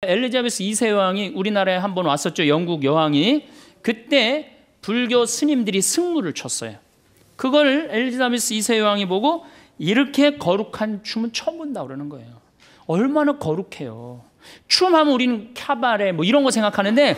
엘리자베스 2세 왕이 우리나라에 한번 왔었죠. 영국 여왕이. 그때 불교 스님들이 승무를 쳤어요. 그걸 엘리자베스 2세 왕이 보고 이렇게 거룩한 춤은 처음 본다 그러는 거예요. 얼마나 거룩해요. 춤하면 우리는 캬바레 뭐 이런 거 생각하는데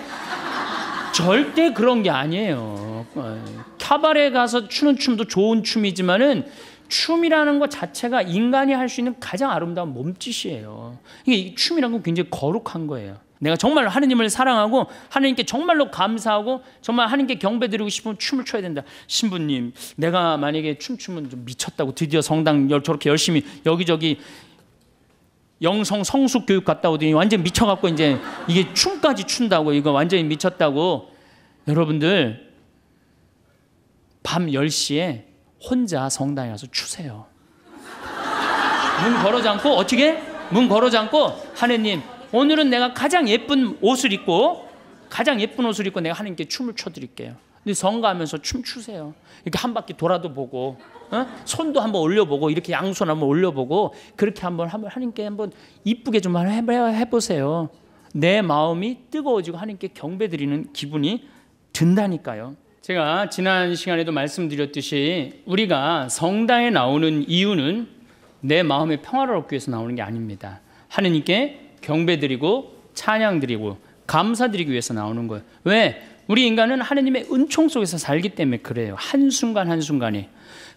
절대 그런 게 아니에요. 어, 캬바레 가서 추는 춤도 좋은 춤이지만은 춤이라는 것 자체가 인간이 할 수 있는 가장 아름다운 몸짓이에요. 이게 춤이라는 건 굉장히 거룩한 거예요. 내가 정말 하느님을 사랑하고 하느님께 정말로 감사하고 정말 하느님께 경배드리고 싶으면 춤을 춰야 된다. 신부님, 내가 만약에 춤추면 좀 미쳤다고 드디어 성당 저렇게 열심히 여기저기 영성 성숙 교육 갔다 오더니 완전 미쳐갖고 이제 이게 춤까지 춘다고 이거 완전히 미쳤다고 여러분들 밤 10시에 혼자 성당에 가서 추세요. 문 걸어 잠고 어떻게? 문 걸어 잠고 하느님 오늘은 내가 가장 예쁜 옷을 입고 가장 예쁜 옷을 입고 내가 하나님께 춤을 춰드릴게요. 근데 성가하면서 춤 추세요. 이렇게 한 바퀴 돌아도 보고 어? 손도 한번 올려보고 이렇게 양손 한번 올려보고 그렇게 한번 한번 하나님께 한번 이쁘게 좀 한번 해보세요. 내 마음이 뜨거워지고 하나님께 경배드리는 기분이 든다니까요. 제가 지난 시간에도 말씀드렸듯이 우리가 성당에 나오는 이유는 내 마음의 평화를 얻기 위해서 나오는 게 아닙니다. 하느님께 경배드리고 찬양드리고 감사드리기 위해서 나오는 거예요. 왜? 우리 인간은 하느님의 은총 속에서 살기 때문에 그래요. 한순간 한순간에.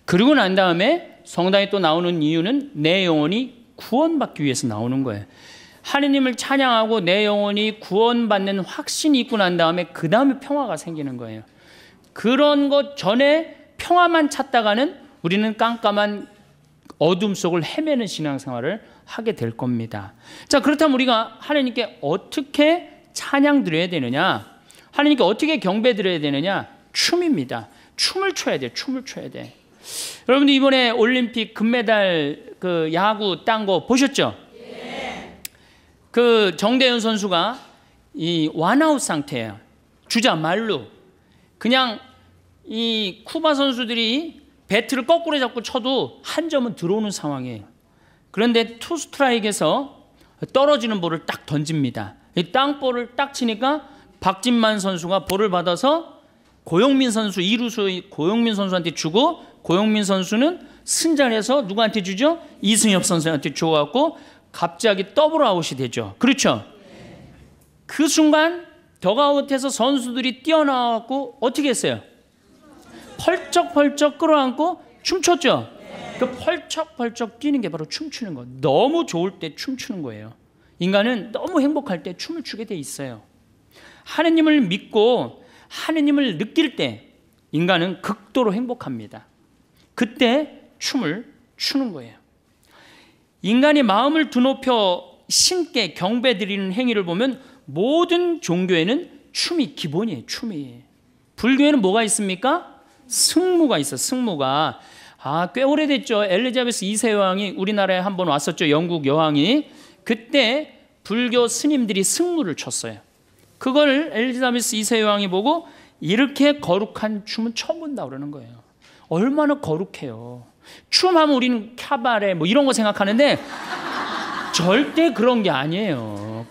그리고 난 다음에 성당에 또 나오는 이유는 내 영혼이 구원받기 위해서 나오는 거예요. 하느님을 찬양하고 내 영혼이 구원받는 확신이 있고 난 다음에 그 다음에 평화가 생기는 거예요. 그런 것 전에 평화만 찾다가는 우리는 깜깜한 어둠 속을 헤매는 신앙생활을 하게 될 겁니다. 자, 그렇다면 우리가 하나님께 어떻게 찬양 드려야 되느냐? 하나님께 어떻게 경배 드려야 되느냐? 춤입니다. 춤을 춰야 돼. 춤을 춰야 돼. 여러분들 이번에 올림픽 금메달 그 야구 딴 거 보셨죠? 예. 그 정대현 선수가 이 완아웃 상태예요. 주자 말루. 그냥 이 쿠바 선수들이 배트를 거꾸로 잡고 쳐도 한 점은 들어오는 상황이에요. 그런데 투 스트라이크에서 떨어지는 볼을 딱 던집니다. 땅볼을 딱 치니까 박진만 선수가 볼을 받아서 고영민 선수 이루수 고영민 선수한테 주고 고영민 선수는 승자해서 누구한테 주죠? 이승엽 선수한테 줘갖고 갑자기 더블 아웃이 되죠. 그렇죠? 그 순간 덕아웃에서 선수들이 뛰어나왔고 어떻게 했어요? 펄쩍펄쩍 끌어안고 춤췄죠. 그 펄쩍펄쩍 뛰는 게 바로 춤추는 거. 너무 좋을 때 춤추는 거예요. 인간은 너무 행복할 때 춤을 추게 돼 있어요. 하느님을 믿고 하느님을 느낄 때 인간은 극도로 행복합니다. 그때 춤을 추는 거예요. 인간이 마음을 드높여 신께 경배 드리는 행위를 보면 모든 종교에는 춤이 기본이에요. 춤이. 불교에는 뭐가 있습니까? 승무가 있어. 승무가. 아, 꽤 오래됐죠. 엘리자베스 2세 여왕이 우리나라에 한번 왔었죠. 영국 여왕이. 그때 불교 스님들이 승무를 쳤어요 그걸 엘리자베스 2세 여왕이 보고 이렇게 거룩한 춤은 처음 본다 그러는 거예요. 얼마나 거룩해요. 춤하면 우리는 카바레 뭐 이런 거 생각하는데 절대 그런 게 아니에요.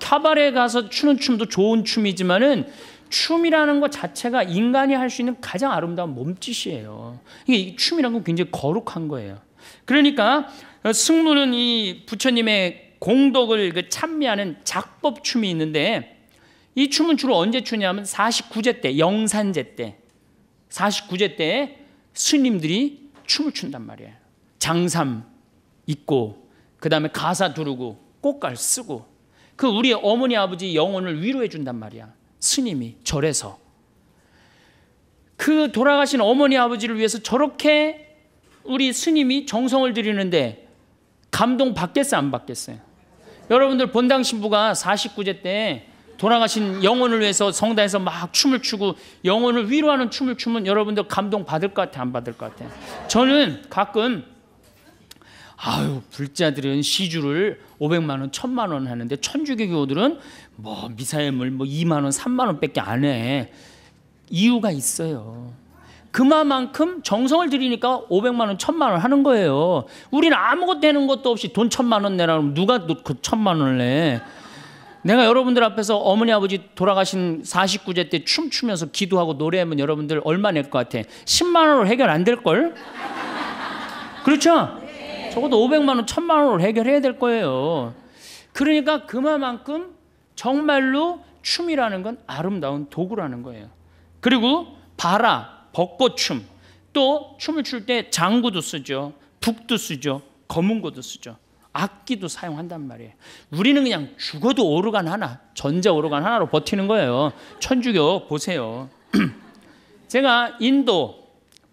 카바레 어, 가서 추는 춤도 좋은 춤이지만은 춤이라는 것 자체가 인간이 할 수 있는 가장 아름다운 몸짓이에요. 이게 춤이라는 건 굉장히 거룩한 거예요. 그러니까 어, 승무는 이 부처님의 공덕을 그 찬미하는 작법 춤이 있는데 이 춤은 주로 언제 추냐면 49제 때, 영산제 때, 49제 때 스님들이 춤을 춘단 말이에요. 장삼 입고 그 다음에 가사 두르고 꽃갈 쓰고 그 우리 어머니 아버지 영혼을 위로해 준단 말이야. 스님이 절에서 그 돌아가신 어머니 아버지를 위해서 저렇게 우리 스님이 정성을 들이는데 감동 받겠어요 안 받겠어요? 여러분들 본당 신부가 49제 때 돌아가신 영혼을 위해서 성당에서 막 춤을 추고 영혼을 위로하는 춤을 추면 여러분들 감동 받을 것 같아 요안 받을 것 같아? 요 저는 가끔 아유 불자들은 시주를 500만 원, 1000만 원 하는데 천주교 교우들은 뭐 미사일물 뭐 2만 원, 3만 원밖에 안 해. 이유가 있어요. 그만큼 정성을 들이니까 500만 원, 1000만 원 하는 거예요. 우리는 아무것도 되는 것도 없이 돈 1000만 원 내라면 누가 그 1000만 그 원을 내? 내가 여러분들 앞에서 어머니 아버지 돌아가신 49제 때 춤추면서 기도하고 노래하면 여러분들 얼마 낼 것 같아? 10만 원으로 해결 안 될 걸? 그렇죠? 적어도 500만 원, 1000만 원을 해결해야 될 거예요. 그러니까 그만큼 정말로 춤이라는 건 아름다운 도구라는 거예요. 그리고 바라, 벚꽃춤. 또 춤을 출 때 장구도 쓰죠. 북도 쓰죠. 검은것도 쓰죠. 악기도 사용한단 말이에요. 우리는 그냥 죽어도 오르간 하나, 전자 오르간 하나로 버티는 거예요. 천주교 보세요. 제가 인도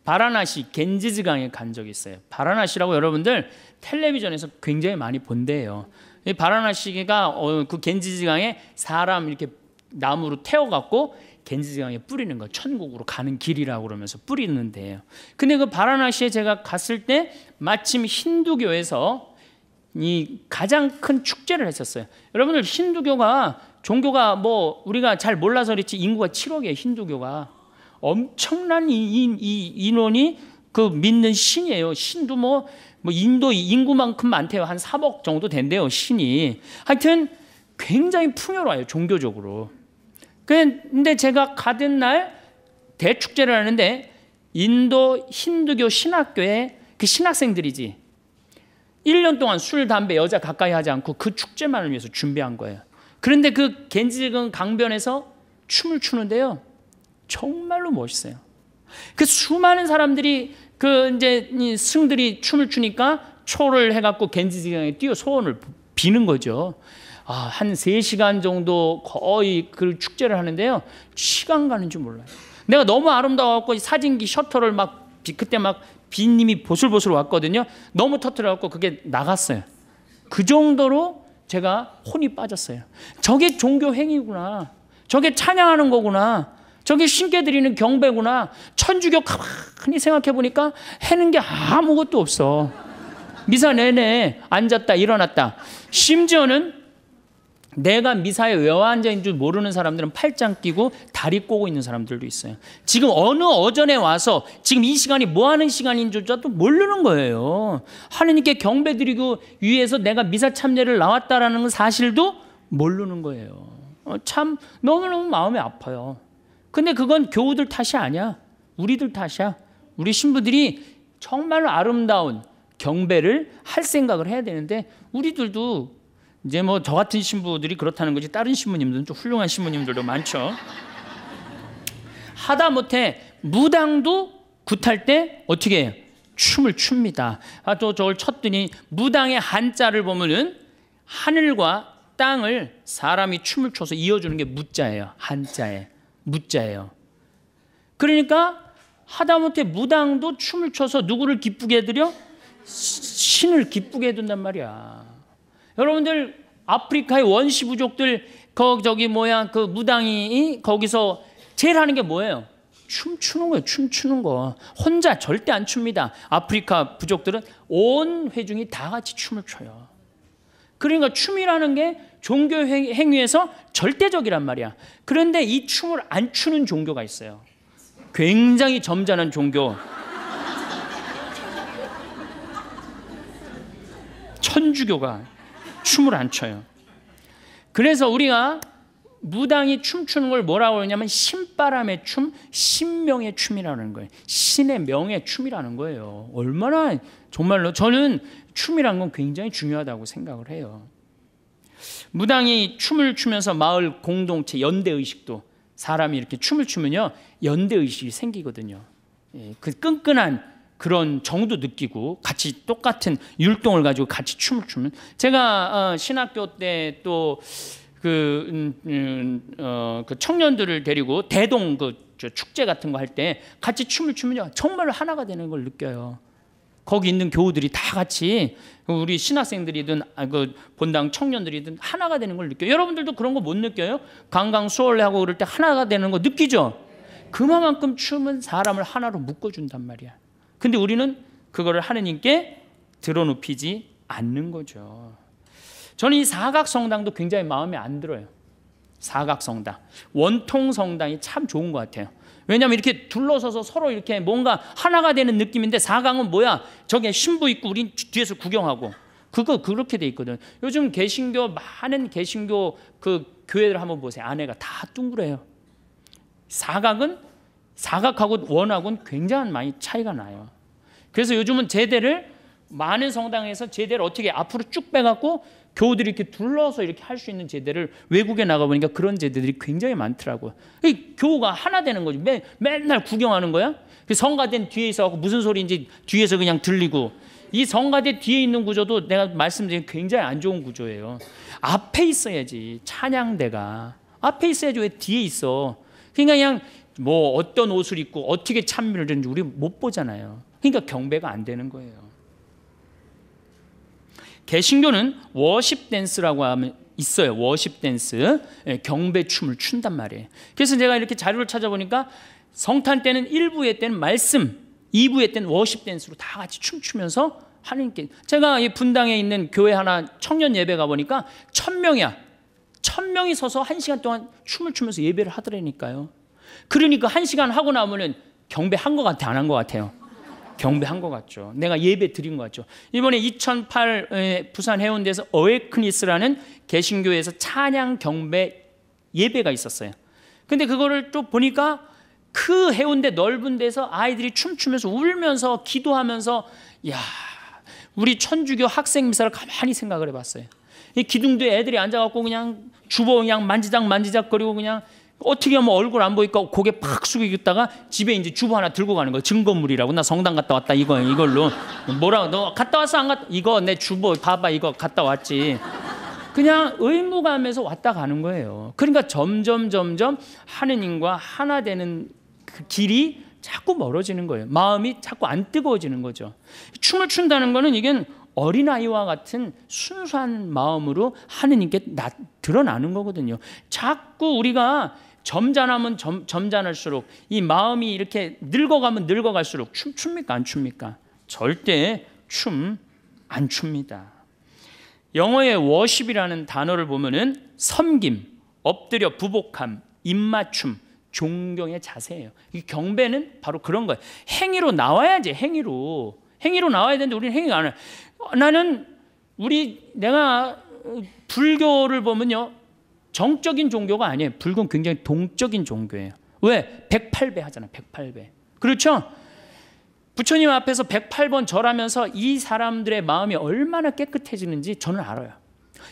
바라나시 겐지즈강에 간 적이 있어요. 바라나시라고 여러분들 텔레비전에서 굉장히 많이 본대요. 이 바라나시가 어, 그 겐지즈강에 사람 이렇게 나무로 태워갖고 겐지강에 뿌리는 거 천국으로 가는 길이라고 그러면서 뿌리는데요. 근데 그 바라나시에 제가 갔을 때 마침 힌두교에서 이 가장 큰 축제를 했었어요. 여러분들 힌두교가 종교가 뭐 우리가 잘 몰라서 그렇지 인구가 7억이에요. 힌두교가 엄청난 이, 이 인원이 그 믿는 신이에요. 신도 뭐, 뭐 인도 인구만큼 많대요. 한 3억 정도 된대요. 신이. 하여튼 굉장히 풍요로워요. 종교적으로. 그, 근데 제가 가던 날 대축제를 하는데 인도 힌두교 신학교에 그 신학생들이지 1년 동안 술, 담배, 여자 가까이 하지 않고 그 축제만을 위해서 준비한 거예요. 그런데 그 겐지강 강변에서 춤을 추는데요. 정말로 멋있어요. 그 수많은 사람들이 그 이제 승들이 춤을 추니까 초를 해갖고 겐지지강에 뛰어 소원을 비는 거죠. 아, 한 3시간 정도 거의 그 축제를 하는데요. 시간 가는 줄 몰라요. 내가 너무 아름다워갖고 사진기 셔터를 막 그때 막 비님이 보슬보슬 왔거든요. 너무 터트려갖고 그게 나갔어요. 그 정도로 제가 혼이 빠졌어요. 저게 종교 행위구나. 저게 찬양하는 거구나. 저게 신께 드리는 경배구나. 천주교 가만히 생각해 보니까 해는 게 아무것도 없어. 미사 내내 앉았다 일어났다. 심지어는 내가 미사에 왜 앉아있는 줄 모르는 사람들은 팔짱 끼고 다리 꼬고 있는 사람들도 있어요. 지금 어느 어전에 와서 지금 이 시간이 뭐 하는 시간인 줄도 모르는 거예요. 하느님께 경배드리고 위에서 내가 미사 참례를 나왔다라는 사실도 모르는 거예요. 어, 참 너무너무 마음이 아파요. 근데 그건 교우들 탓이 아니야. 우리들 탓이야. 우리 신부들이 정말로 아름다운 경배를 할 생각을 해야 되는데 우리들도 이제 뭐 저 같은 신부들이 그렇다는 거지 다른 신부님들은 좀 훌륭한 신부님들도 많죠. 하다 못해 무당도 굿할 때 어떻게 해요? 춤을 춥니다. 아, 또 저걸 쳤더니 무당의 한자를 보면은 하늘과 땅을 사람이 춤을 춰서 이어주는 게 무자예요. 한자예요 묻자예요 그러니까 하다못해 무당도 춤을 춰서 누구를 기쁘게 해드려? 신을 기쁘게 해둔단 말이야. 여러분들 아프리카의 원시 부족들 거 저기 뭐야 그 무당이 거기서 제일 하는 게 뭐예요? 춤추는 거예요. 춤추는 거. 혼자 절대 안 춥니다. 아프리카 부족들은 온 회중이 다 같이 춤을 춰요. 그러니까 춤이라는 게 종교 행위에서 절대적이란 말이야. 그런데 이 춤을 안 추는 종교가 있어요. 굉장히 점잖은 종교. 천주교가 춤을 안 춰요. 그래서 우리가 무당이 춤추는 걸 뭐라고 그러냐면 신바람의 춤, 신명의 춤이라는 거예요. 신의 명의 춤이라는 거예요. 얼마나 정말로 저는 춤이란 건 굉장히 중요하다고 생각을 해요. 무당이 춤을 추면서 마을 공동체 연대 의식도 사람이 이렇게 춤을 추면요 연대 의식이 생기거든요. 예, 그 끈끈한 그런 정도 느끼고 같이 똑같은 율동을 가지고 같이 춤을 추면 제가 어, 신학교 때또 그, 음, 음, 어, 그 청년들을 데리고 대동 그 축제 같은 거 할 때 같이 춤을 추면요 정말 하나가 되는 걸 느껴요. 거기 있는 교우들이 다 같이 그 우리 신학생들이든 아, 그 본당 청년들이든 하나가 되는 걸 느껴요. 여러분들도 그런 거 못 느껴요? 강강 수월하고 그럴 때 하나가 되는 거 느끼죠? 그만큼 춤은 사람을 하나로 묶어준단 말이야. 근데 우리는 그거를 하느님께 들어눕히지 않는 거죠. 저는 이 사각성당도 굉장히 마음에 안 들어요. 사각성당. 원통성당이 참 좋은 것 같아요. 왜냐하면 이렇게 둘러서서 서로 이렇게 뭔가 하나가 되는 느낌인데 사각은 뭐야? 저게 신부 있고 우린 뒤에서 구경하고 그거 그렇게 돼 있거든. 요즘 개신교 많은 개신교 그 교회를 한번 보세요. 안에가 다 둥그래요. 사각은 사각하고 원하고는 굉장히 많이 차이가 나요. 그래서 요즘은 제대를 많은 성당에서 제대를 어떻게 앞으로 쭉 빼갖고 교우들이 이렇게 둘러서 이렇게 할 수 있는 제대를 외국에 나가보니까 그런 제대들이 굉장히 많더라고요. 교우가 하나 되는 거지. 매, 맨날 구경하는 거야. 그 성가된 뒤에 있어갖고 무슨 소리인지 뒤에서 그냥 들리고 이 성가대 뒤에 있는 구조도 내가 말씀드린 굉장히 안 좋은 구조예요. 앞에 있어야지 찬양대가 앞에 있어야지 왜 뒤에 있어? 그러니까 그냥 뭐 어떤 옷을 입고 어떻게 찬미를 드는지 우리 못 보잖아요. 그러니까 경배가 안 되는 거예요. 개신교는 워십 댄스라고 하면 있어요. 워십 댄스. 예, 경배 춤을 춘단 말이에요. 그래서 제가 이렇게 자료를 찾아보니까 성탄 때는 1부의 때는 말씀, 2부의 때는 워십 댄스로 다 같이 춤추면서 하나님께 제가 이 분당에 있는 교회 하나 청년 예배 가보니까 천명이야. 천명이 서서 한시간 동안 춤을 추면서 예배를 하더라니까요. 그러니까 한시간 하고 나면은 경배한 것 같아 안한 것 같아요. 경배한 것 같죠. 내가 예배 드린 것 같죠. 이번에 2008 부산 해운대에서 어웨크니스라는 개신교에서 찬양 경배 예배가 있었어요. 근데 그거를 또 보니까 그 해운대 넓은 데서 아이들이 춤추면서 울면서 기도하면서 야 우리 천주교 학생 미사를 가만히 생각을 해봤어요. 이 기둥도에 애들이 앉아갖고 그냥 주보 그냥 만지작 만지작거리고 그냥 어떻게 하면 얼굴 안 보니까 고개 팍 숙이고 있다가 집에 이제 주부 하나 들고 가는 거야. 증거물이라고. 나 성당 갔다 왔다. 이거 이걸로. 뭐라고 너 갔다 왔어? 안 갔다? 이거 내 주부 봐봐. 이거 갔다 왔지. 그냥 의무감에서 왔다 가는 거예요. 그러니까 점점 점점 하느님과 하나 되는 그 길이 자꾸 멀어지는 거예요. 마음이 자꾸 안 뜨거워지는 거죠. 춤을 춘다는 거는 이게 어린아이와 같은 순수한 마음으로 하느님께 나, 드러나는 거거든요. 자꾸 우리가 점잖하면 점, 점잖을수록 이 마음이 이렇게 늙어가면 늙어갈수록 춤 춥니까 안 춥니까? 절대 춤 안 춥니다. 영어의 워십이라는 단어를 보면은 섬김, 엎드려 부복함, 입맞춤, 존경의 자세예요. 이 경배는 바로 그런 거예요. 행위로 나와야지 행위로 행위로 나와야 되는데 우리는 행위가 안 해. 나는 우리 내가 불교를 보면요 정적인 종교가 아니에요. 불교는 굉장히 동적인 종교예요. 왜? 108배 하잖아요. 108배. 그렇죠? 부처님 앞에서 108번 절하면서 이 사람들의 마음이 얼마나 깨끗해지는지 저는 알아요.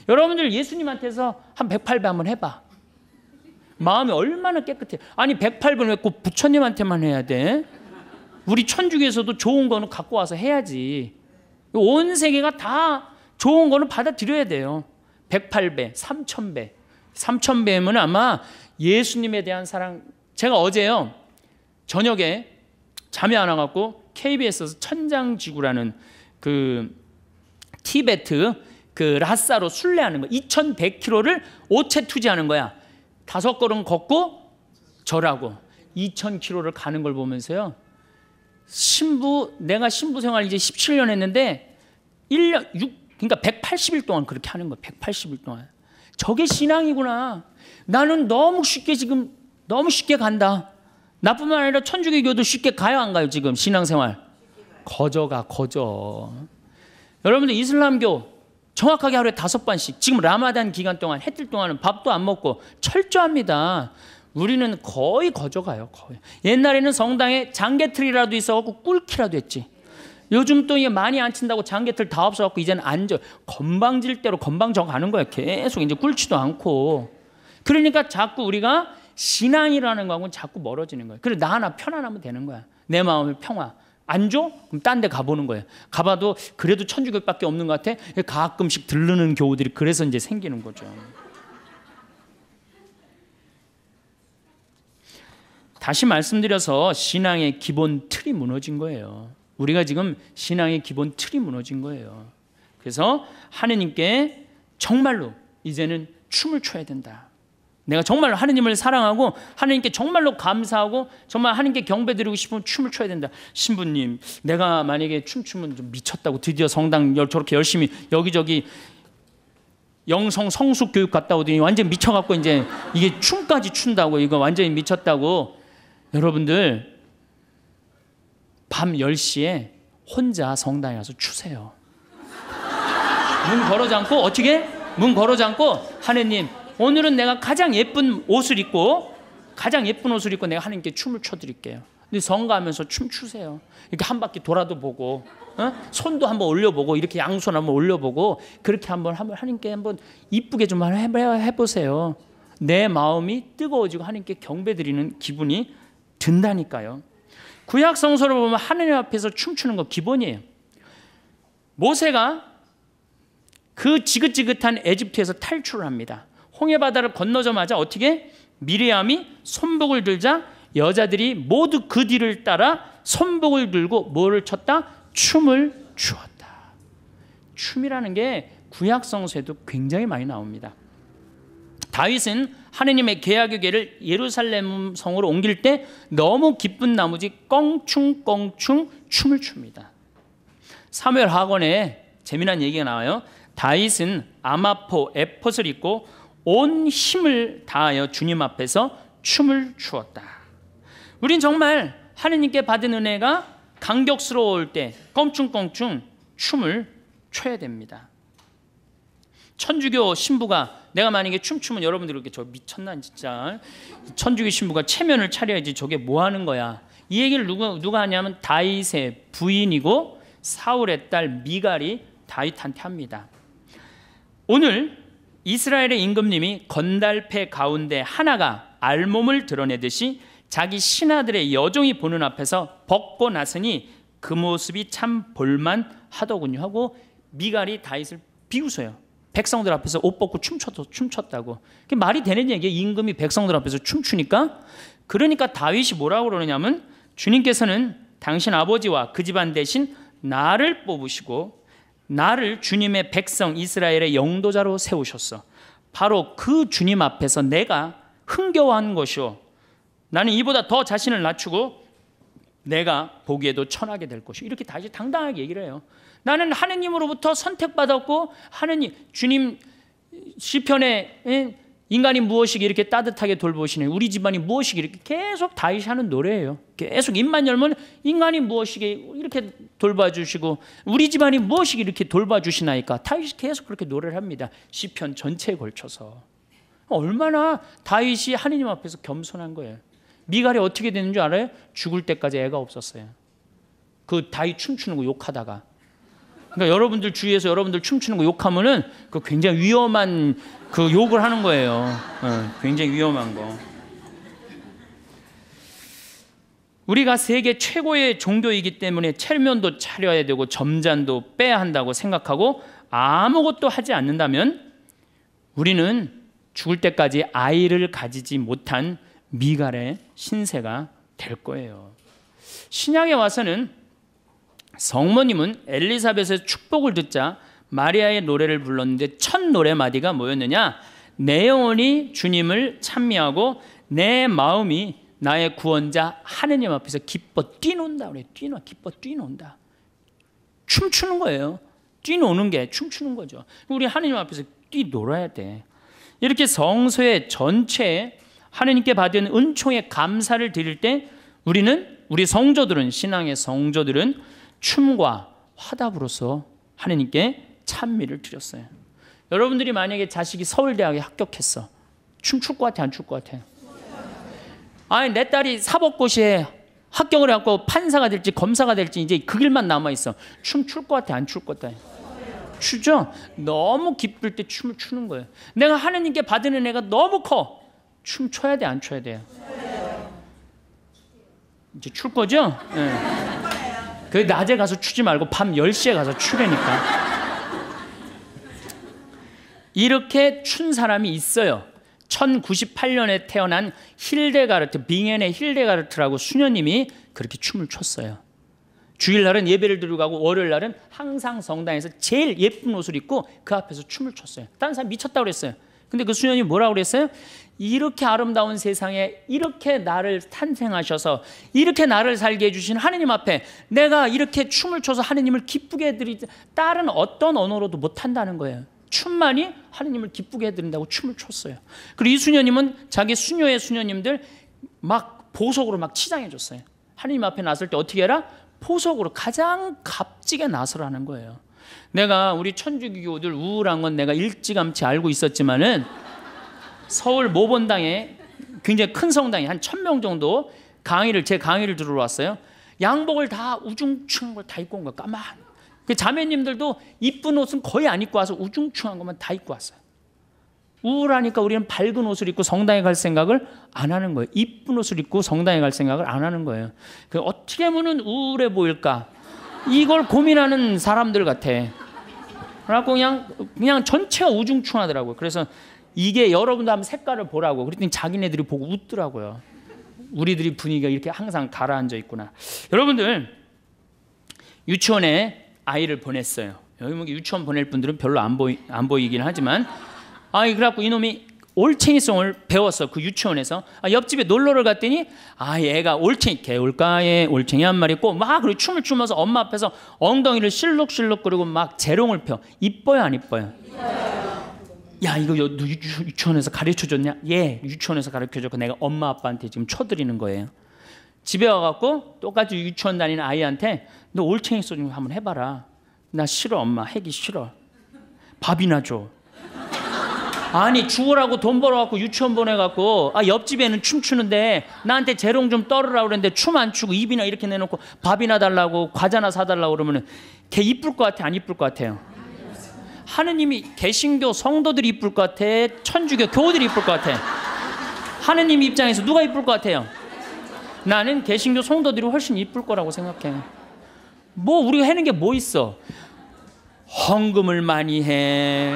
여러분들 예수님한테서 한 108배 한번 해봐. 마음이 얼마나 깨끗해. 아니 108번 왜 꼭 부처님한테만 해야 돼? 우리 천주교에서도 좋은 거는 갖고 와서 해야지. 온 세계가 다 좋은 거는 받아들여야 돼요. 108배, 3000배. 삼천 뱀은 아마 예수님에 대한 사랑. 제가 어제요 저녁에 잠이 안 와갖고 KBS에서 천장지구라는 그 티베트 그 라싸로 순례하는 거 2,100km를 5채 투지하는 거야. 다섯 걸음 걷고 절하고 2,000km를 가는 걸 보면서요. 신부 내가 신부 생활 이제 17년 했는데 1년 6 그러니까 180일 동안 그렇게 하는 거야. 180일 동안. 저게 신앙이구나. 나는 너무 쉽게 지금 너무 쉽게 간다. 나뿐만 아니라 천주교도 쉽게 가요 안 가요 지금 신앙생활? 거저가 거저. 여러분들 이슬람교 정확하게 하루에 다섯 번씩 지금 라마단 기간 동안 해뜰 동안은 밥도 안 먹고 철저합니다. 우리는 거의 거저가요. 거의. 옛날에는 성당에 장개틀이라도 있어갖고 꿀키라도 했지. 요즘 또 이게 많이 안 친다고 장개틀 다 없어갖고 이제는 앉아 건방질대로 건방져 가는 거야. 계속 이제 꿀지도 않고. 그러니까 자꾸 우리가 신앙이라는 거하고는 자꾸 멀어지는 거야. 그래 나 하나 편안하면 되는 거야. 내 마음의 평화. 안 줘? 그럼 딴 데 가보는 거예요. 가봐도 그래도 천주교밖에 없는 것 같아. 가끔씩 들르는 교우들이 그래서 이제 생기는 거죠. 다시 말씀드려서 신앙의 기본 틀이 무너진 거예요. 우리가 지금 신앙의 기본 틀이 무너진 거예요. 그래서 하느님께 정말로 이제는 춤을 춰야 된다. 내가 정말로 하느님을 사랑하고 하느님께 정말로 감사하고 정말 하느님께 경배드리고 싶으면 춤을 춰야 된다. 신부님, 내가 만약에 춤추면 좀 미쳤다고 드디어 성당 저렇게 열심히 여기저기 영성 성숙 교육 갔다 오더니 완전 미쳐갖고 이제 이게 춤까지 춘다고 이거 완전히 미쳤다고 여러분들 밤 10시에 혼자 성당에 가서 추세요. 문 걸어 잠고 어떻게? 문 걸어 잠고 하느님 오늘은 내가 가장 예쁜 옷을 입고 가장 예쁜 옷을 입고 내가 하나님께 춤을 춰드릴게요. 근데 성가하면서 춤 추세요. 이렇게 한 바퀴 돌아도 보고 어? 손도 한번 올려보고 이렇게 양손 한번 올려보고 그렇게 한번 한번 하나님께 한번 이쁘게 좀 한번 해보세요. 내 마음이 뜨거워지고 하나님께 경배드리는 기분이 든다니까요. 구약 성서를 보면 하느님 앞에서 춤추는 거 기본이에요. 모세가 그 지긋지긋한 에집트에서 탈출을 합니다. 홍해 바다를 건너자마자 어떻게 미리암이 손복을 들자 여자들이 모두 그 뒤를 따라 손복을 들고 뭐를 쳤다? 춤을 추었다. 춤이라는 게 구약 성서에도 굉장히 많이 나옵니다. 다윗은 하느님의 계약의 궤를 예루살렘 성으로 옮길 때 너무 기쁜 나머지 껑충껑충 춤을 춥니다. 사무엘 학원에 재미난 얘기가 나와요. 다윗은 아마포 에폿을 입고 온 힘을 다하여 주님 앞에서 춤을 추었다. 우린 정말 하느님께 받은 은혜가 강격스러울 때 껑충껑충 춤을 춰야 됩니다. 천주교 신부가 내가 만약에 춤추면 여러분들이 이렇게 저 미쳤나 진짜 천주교 신부가 체면을 차려야지 저게 뭐 하는 거야 이 얘기를 누가 누가 하냐면 다윗의 부인이고 사울의 딸 미갈이 다윗한테 합니다. 오늘 이스라엘의 임금님이 건달패 가운데 하나가 알몸을 드러내듯이 자기 신하들의 여종이 보는 앞에서 벗고 나서니 그 모습이 참 볼만 하더군요 하고 미갈이 다윗을 비웃어요. 백성들 앞에서 옷 벗고 춤춰 춤췄다고. 그게 말이 되는 얘기예요. 임금이 백성들 앞에서 춤추니까. 그러니까 다윗이 뭐라고 그러냐면 주님께서는 당신 아버지와 그 집안 대신 나를 뽑으시고 나를 주님의 백성 이스라엘의 영도자로 세우셨어. 바로 그 주님 앞에서 내가 흥겨워한 것이오. 나는 이보다 더 자신을 낮추고 내가 보기에도 천하게 될 것이오. 이렇게 다시 당당하게 얘기를 해요. 나는 하느님으로부터 선택받았고 하느님 주님 시편에 예, 인간이 무엇이기 이렇게 따뜻하게 돌보시네 우리 집안이 무엇이기 이렇게 계속 다윗이 하는 노래예요. 계속 입만 열면 인간이 무엇이기 이렇게 돌봐주시고 우리 집안이 무엇이기 이렇게 돌봐주시나이까 다윗이 계속 그렇게 노래를 합니다. 시편 전체에 걸쳐서 얼마나 다윗이 하느님 앞에서 겸손한 거예요. 미갈이 어떻게 되는 줄 알아요? 죽을 때까지 애가 없었어요. 그 다윗 춤추는 거 욕하다가 그러니까 여러분들 주위에서 여러분들 춤추는 거 욕하면은 그 굉장히 위험한 그 욕을 하는 거예요. 어, 굉장히 위험한 거. 우리가 세계 최고의 종교이기 때문에 체면도 차려야 되고 점잔도 빼야 한다고 생각하고 아무것도 하지 않는다면 우리는 죽을 때까지 아이를 가지지 못한 미갈의 신세가 될 거예요. 신약에 와서는 성모님은 엘리사벳의 축복을 듣자 마리아의 노래를 불렀는데 첫 노래 마디가 뭐였느냐? 내 영혼이 주님을 찬미하고 내 마음이 나의 구원자 하느님 앞에서 기뻐 뛰는다 그래. 뛰노 기뻐 뛰는다. 춤추는 거예요. 뛰노는 게 춤추는 거죠. 우리 하느님 앞에서 뛰놀아야 돼. 이렇게 성소의 전체 하느님께 받은 은총의 감사를 드릴 때 우리는 우리 성조들은 신앙의 성조들은 춤과 화답으로서 하나님께 찬미를 드렸어요. 여러분들이 만약에 자식이 서울대학에 합격했어. 춤출 것 같아, 안 출 것 같아? 아니, 내 딸이 사법고시에 합격을 해갖고 판사가 될지 검사가 될지 이제 그 길만 남아있어. 춤출 것 같아, 안 출 것 같아? 추죠? 너무 기쁠 때 춤을 추는 거예요. 내가 하느님께 받은 은혜가 너무 커. 춤 춰야 돼, 안 춰야 돼요? 이제 출 거죠? 네. 그 낮에 가서 추지 말고 밤 10시에 가서 추래니까. 이렇게 춘 사람이 있어요. 1098년에 태어난 힐데가르트, 빙엔의 힐데가르트라고 수녀님이 그렇게 춤을 췄어요. 주일날은 예배를 드리고 가고 월요일날은 항상 성당에서 제일 예쁜 옷을 입고 그 앞에서 춤을 췄어요. 다른 사람 미쳤다고 그랬어요. 근데 그 수녀님이 뭐라고 그랬어요? 이렇게 아름다운 세상에 이렇게 나를 탄생하셔서 이렇게 나를 살게 해주신 하느님 앞에 내가 이렇게 춤을 춰서 하느님을 기쁘게 해드리지 다른 어떤 언어로도 못한다는 거예요. 춤만이 하느님을 기쁘게 해드린다고 춤을 췄어요. 그리고 이수녀님은 자기 수녀의 수녀님들 막 보석으로 막 치장해줬어요. 하느님 앞에 나설 때 어떻게 해라? 보석으로 가장 값지게 나서라는 거예요. 내가 우리 천주교들 우울한 건 내가 일찌감치 알고 있었지만은 서울 모본당에 굉장히 큰 성당에 한천 명 정도 강의를 제 강의를 들으러 왔어요. 양복을 다 우중충한 걸 다 입고 온거 까만. 그 자매님들도 이쁜 옷은 거의 안 입고 와서 우중충한 것만 다 입고 왔어요. 우울하니까 우리는 밝은 옷을 입고 성당에 갈 생각을 안 하는 거예요. 이쁜 옷을 입고 성당에 갈 생각을 안 하는 거예요. 그 어떻게 하면 우울해 보일까? 이걸 고민하는 사람들 같아. 그래갖고 그냥 그냥 전체가 우중충하더라고요. 그래서 이게 여러분도 한번 색깔을 보라고 그랬더니 자기네들이 보고 웃더라고요. 우리들이 분위기가 이렇게 항상 가라앉아 있구나. 여러분들 유치원에 아이를 보냈어요. 여기 뭐 유치원 보낼 분들은 별로 안, 보이, 안 보이긴 하지만 아이 그래갖고 이놈이 올챙이송을 배웠어 그 유치원에서 아, 옆집에 놀러를 갔더니 아 얘가 올챙이 개울가에 올챙이 한 마리 있막 그리고 춤을 추면서 엄마 앞에서 엉덩이를 실룩실룩 그리고 막 재롱을 펴 이뻐요 안 이뻐요? 이뻐요. 야 이거 유, 유, 치원에서 가르쳐줬냐? 예 유치원에서 가르쳐줬고 내가 엄마 아빠한테 지금 쳐드리는 거예요. 집에 와갖고 똑같이 유치원 다니는 아이한테 너 올챙이 소리 한번 해봐라. 나 싫어 엄마 해기 싫어. 밥이나 줘. 아니 죽으라고 돈 벌어갖고 유치원 보내갖고 아 옆집에는 춤추는데 나한테 재롱 좀 떨으라 그랬는데 춤 안 추고 입이나 이렇게 내놓고 밥이나 달라고 과자나 사달라고 그러면은 걔 이쁠 것 같아 안 이쁠 것 같아요. 하느님이 개신교 성도들이 이쁠 것 같아? 천주교 교우들이 이쁠 것 같아? 하느님 입장에서 누가 이쁠 것 같아요? 나는 개신교 성도들이 훨씬 이쁠 거라고 생각해. 뭐 우리가 하는 게 뭐 있어? 헌금을 많이 해.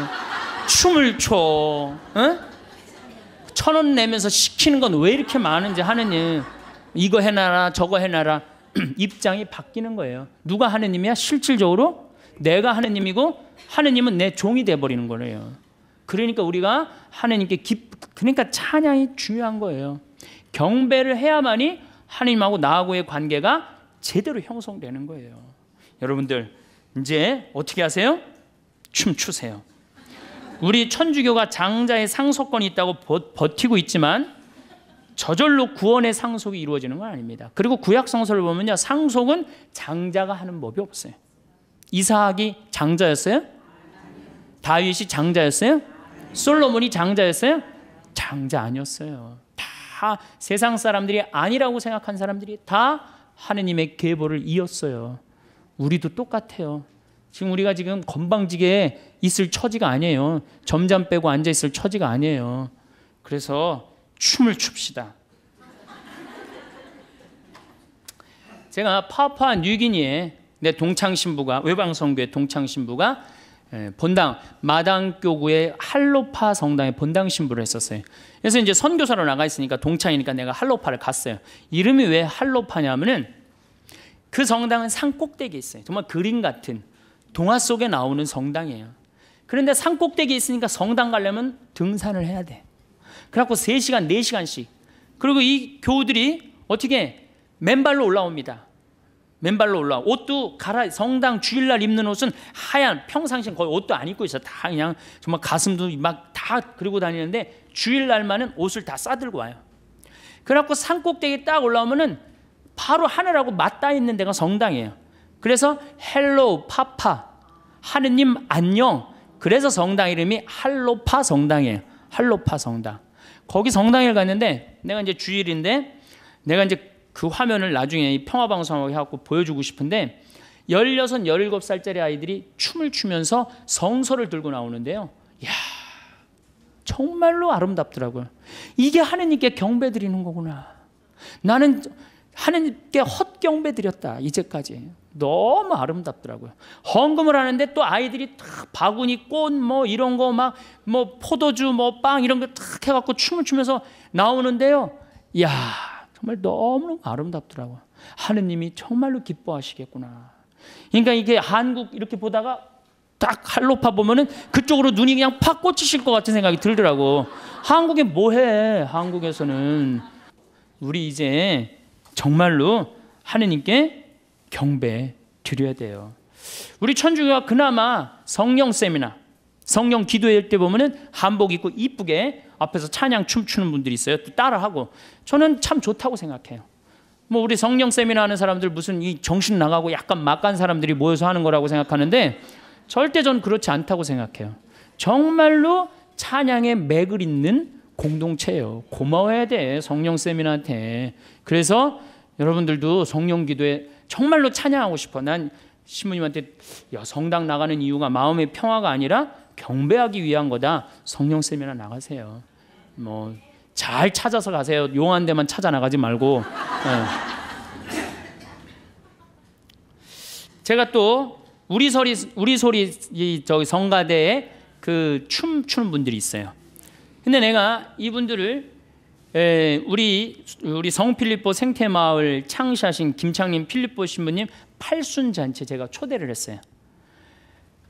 춤을 춰. 응? 천원 내면서 시키는 건 왜 이렇게 많은지 하느님. 이거 해놔라 저거 해놔라. 입장이 바뀌는 거예요. 누가 하느님이야? 실질적으로 내가 하느님이고 하느님은 내 종이 돼 버리는 거예요. 그러니까 우리가 하느님께 기, 그러니까 찬양이 중요한 거예요. 경배를 해야만이 하느님하고 나하고의 관계가 제대로 형성되는 거예요. 여러분들 이제 어떻게 하세요? 춤 추세요. 우리 천주교가 장자의 상속권이 있다고 버, 티고 있지만 저절로 구원의 상속이 이루어지는 건 아닙니다. 그리고 구약 성서를 보면요. 상속은 장자가 하는 법이 없어요. 이삭이 장자였어요? 다윗이 장자였어요? 솔로몬이 장자였어요? 장자 아니었어요. 다 세상 사람들이 아니라고 생각한 사람들이 다 하느님의 계보를 이었어요. 우리도 똑같아요. 지금 우리가 지금 건방지게 있을 처지가 아니에요. 점잠 빼고 앉아 있을 처지가 아니에요. 그래서 춤을 춥시다. 제가 파푸 뉴기니에 내 동창 신부가 외방 선교의 동창 신부가 예, 본당 마당 교구의 할로파 성당에 본당 신부를 했었어요. 그래서 이제 선교사로 나가 있으니까 동창이니까 내가 할로파를 갔어요. 이름이 왜 할로파냐면은 그 성당은 산 꼭대기에 있어요. 정말 그림 같은 동화 속에 나오는 성당이에요. 그런데 산 꼭대기에 있으니까 성당 가려면 등산을 해야 돼. 그래갖고 3시간, 4시간씩. 그리고 이 교우들이 어떻게 맨발로 올라옵니다. 맨발로 올라와 옷도 갈아 성당 주일날 입는 옷은 하얀 평상시엔 거의 옷도 안 입고 있어 다 그냥 정말 가슴도 막 다 그리고 다니는데 주일날만은 옷을 다 싸들고 와요 그래갖고 산 꼭대기 딱 올라오면은 바로 하늘하고 맞닿아 있는 데가 성당이에요 그래서 헬로우 파파 하느님 안녕 그래서 성당 이름이 할로파 성당이에요 할로파 성당 거기 성당에 갔는데 내가 이제 주일인데 내가 이제 그 화면을 나중에 이 평화방송하게 하고 보여주고 싶은데 16, 17살짜리 아이들이 춤을 추면서 성서를 들고 나오는데요. 야 정말로 아름답더라고요. 이게 하느님께 경배 드리는 거구나. 나는 하느님께 헛경배 드렸다. 이제까지. 너무 아름답더라고요. 헌금을 하는데 또 아이들이 탁 바구니 꽃 뭐 이런 거 막 뭐 포도주 뭐 빵 이런 거탁 해갖고 춤을 추면서 나오는데요. 야 정말 너무너무 아름답더라고요. 하느님이 정말로 기뻐하시겠구나. 그러니까 이게 한국 이렇게 보다가 딱 할로파 보면은 그쪽으로 눈이 그냥 팍 꽂히실 것 같은 생각이 들더라고. 한국에 뭐해? 한국에서는 우리 이제 정말로 하느님께 경배 드려야 돼요. 우리 천주교가 그나마 성령 세미나, 성령 기도회 때 보면은 한복 입고 이쁘게 앞에서 찬양 춤추는 분들이 있어요. 따라하고 저는 참 좋다고 생각해요. 뭐 우리 성령 세미나 하는 사람들 무슨 이 정신 나가고 약간 막간 사람들이 모여서 하는 거라고 생각하는데 절대 전 그렇지 않다고 생각해요. 정말로 찬양의 맥을 잇는 공동체예요. 고마워야 돼 성령 세미나한테. 그래서 여러분들도 성령 기도에 정말로 찬양하고 싶어. 난 신부님한테 야, 성당 나가는 이유가 마음의 평화가 아니라 경배하기 위한 거다. 성령 세미나 나가세요. 뭐잘 찾아서 가세요. 용한 데만 찾아 나가지 말고. 예. 제가 또 우리 소리 우리 소리 저기 성가대에 그춤 추는 분들이 있어요. 근데 내가 이분들을 에, 예, 우리 우리 성필리포 생태마을 창시하신 김창림 필리포 신부님 팔순 잔치 제가 초대를 했어요.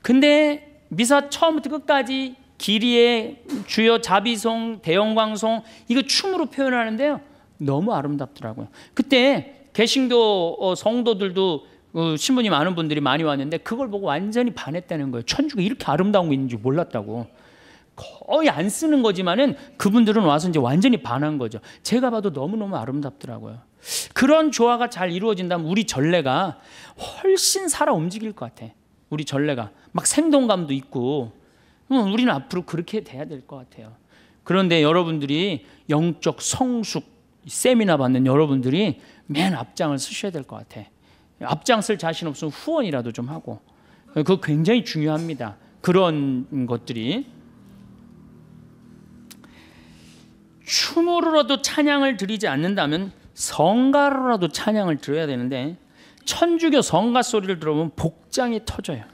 근데 미사 처음부터 끝까지 길이의 주요 자비송, 대형광송 이거 춤으로 표현하는데요. 너무 아름답더라고요. 그때 개신교 어, 성도들도 어, 신부님 많은 분들이 많이 왔는데 그걸 보고 완전히 반했다는 거예요. 천주가 이렇게 아름다운 게 있는지 몰랐다고. 거의 안 쓰는 거지만은 그분들은 와서 이제 완전히 반한 거죠. 제가 봐도 너무너무 아름답더라고요. 그런 조화가 잘 이루어진다면 우리 전례가 훨씬 살아 움직일 것 같아. 우리 전례가 막 생동감도 있고 우리는 앞으로 그렇게 돼야 될 것 같아요. 그런데 여러분들이 영적 성숙 세미나 받는 여러분들이 맨 앞장을 쓰셔야 될 것 같아. 앞장 쓸 자신 없으면 후원이라도 좀 하고. 그거 굉장히 중요합니다. 그런 것들이. 춤으로라도 찬양을 드리지 않는다면 성가로라도 찬양을 드려야 되는데 천주교 성가 소리를 들으면 복장이 터져요.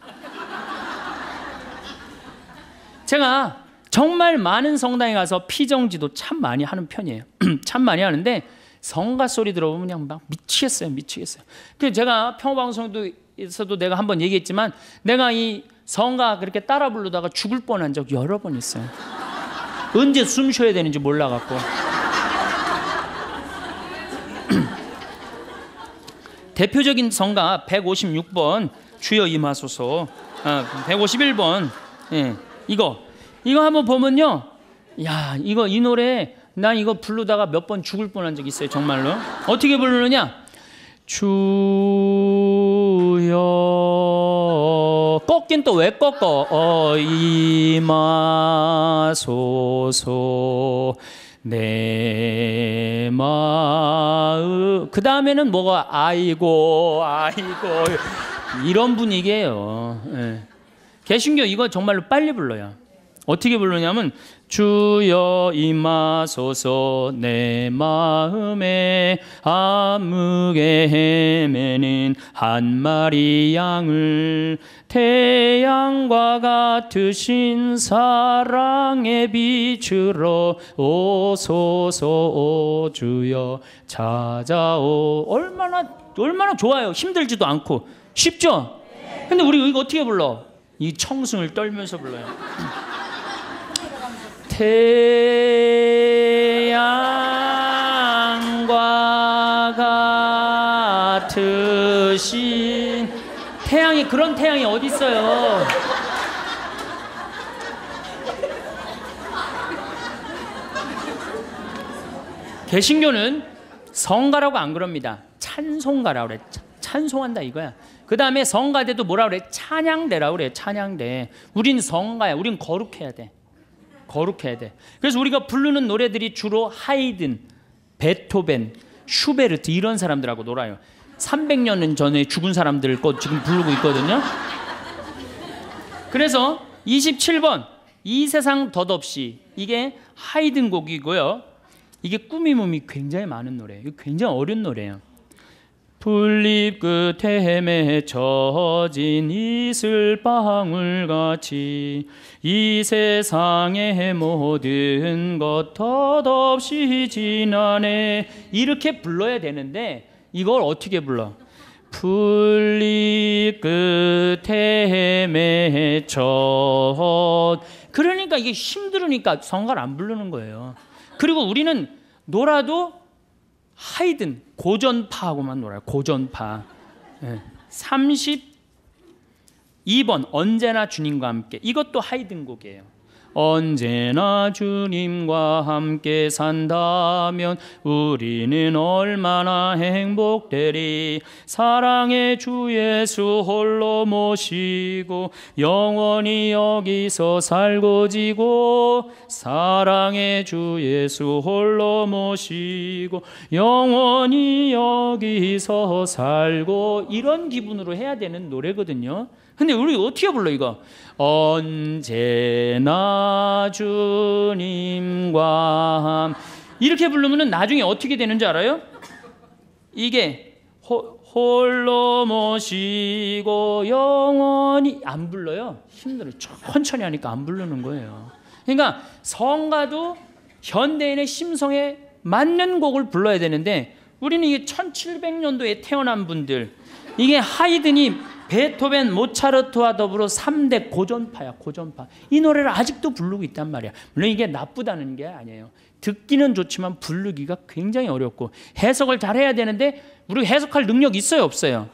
제가 정말 많은 성당에 가서 피정지도 참 많이 하는 편이에요. 참 많이 하는데 성가 소리 들어보면 그냥 막 미치겠어요, 미치겠어요. 그 제가 평방송에서도 내가 한번 얘기했지만 내가 이 성가 그렇게 따라 부르다가 죽을 뻔한 적 여러 번 있어요. 언제 숨 쉬어야 되는지 몰라갖고. 대표적인 성가 156번 주여 임하소서, 아, 151번. 예. 이거 이거 한번 보면요. 야 이거 이 노래 난 이거 부르다가 몇 번 죽을 뻔한 적 있어요 정말로. 어떻게 부르느냐? 주여 꺾긴 또 왜 꺾어? 어, 이마소소 내 마음 그 다음에는 뭐가 아이고 아이고 이런 분위기예요. 네. 개신교 이거 정말로 빨리 불러요. 어떻게 부르냐면 주여 임하소서 내 마음에 아무개 헤매는 한 마리 양을 태양과 같으신 사랑의 빛으로 오소서 오 주여 찾아오 얼마나 얼마나 좋아요 힘들지도 않고 쉽죠? 근데 우리 이거 어떻게 불러? 이 청승을 떨면서 불러요. 태양과 같으신 태양이 그런 태양이 어디 있어요? 개신교는 성가라고 안 그럽니다. 찬송가라고 그래. 찬송한다 이거야. 그 다음에 성가대도 뭐라 그래? 찬양대라 그래. 찬양대. 우린 성가야. 우린 거룩해야 돼. 거룩해야 돼. 그래서 우리가 부르는 노래들이 주로 하이든, 베토벤, 슈베르트 이런 사람들하고 놀아요. 300년 전에 죽은 사람들 거 지금 부르고 있거든요. 그래서 27번 이 세상 덧없이 이게 하이든 곡이고요. 이게 꾸미몸이 굉장히 많은 노래예요. 굉장히 어려운 노래예요. 풀잎 끝에 헤매진 이슬 방울같이 이 세상의 모든 것 덧없이 지나네 이렇게 불러야 되는데 이걸 어떻게 불러? 풀잎 끝에 헤매쳐 그러니까 이게 힘들으니까 성가를 안 부르는 거예요. 그리고 우리는 놀아도 하이든 고전파하고만 놀아요. 고전파. 네. 예. 32번 언제나 주님과 함께 이것도 하이든곡이에요. 언제나 주님과 함께 산다면 우리는 얼마나 행복되리 사랑의 주 예수 홀로 모시고 영원히 여기서 살고 지고 사랑의 주 예수 홀로 모시고 영원히 여기서 살고 이런 기분으로 해야 되는 노래거든요. 근데 우리 어떻게 불러 이거? 언제나 주님과 함 이렇게 부르면 나중에 어떻게 되는지 알아요? 이게 호, 홀로 모시고 영원히 안 불러요. 힘들어. 천천히 하니까 안 부르는 거예요. 그러니까 성가도 현대인의 심성에 맞는 곡을 불러야 되는데 우리는 이게 1700년도에 태어난 분들 이게 하이드니 베토벤, 모차르트와 더불어 3대 고전파야, 고전파. 이 노래를 아직도 부르고 있단 말이야. 물론 이게 나쁘다는 게 아니에요. 듣기는 좋지만 부르기가 굉장히 어렵고 해석을 잘해야 되는데 우리 해석할 능력 있어요, 없어요?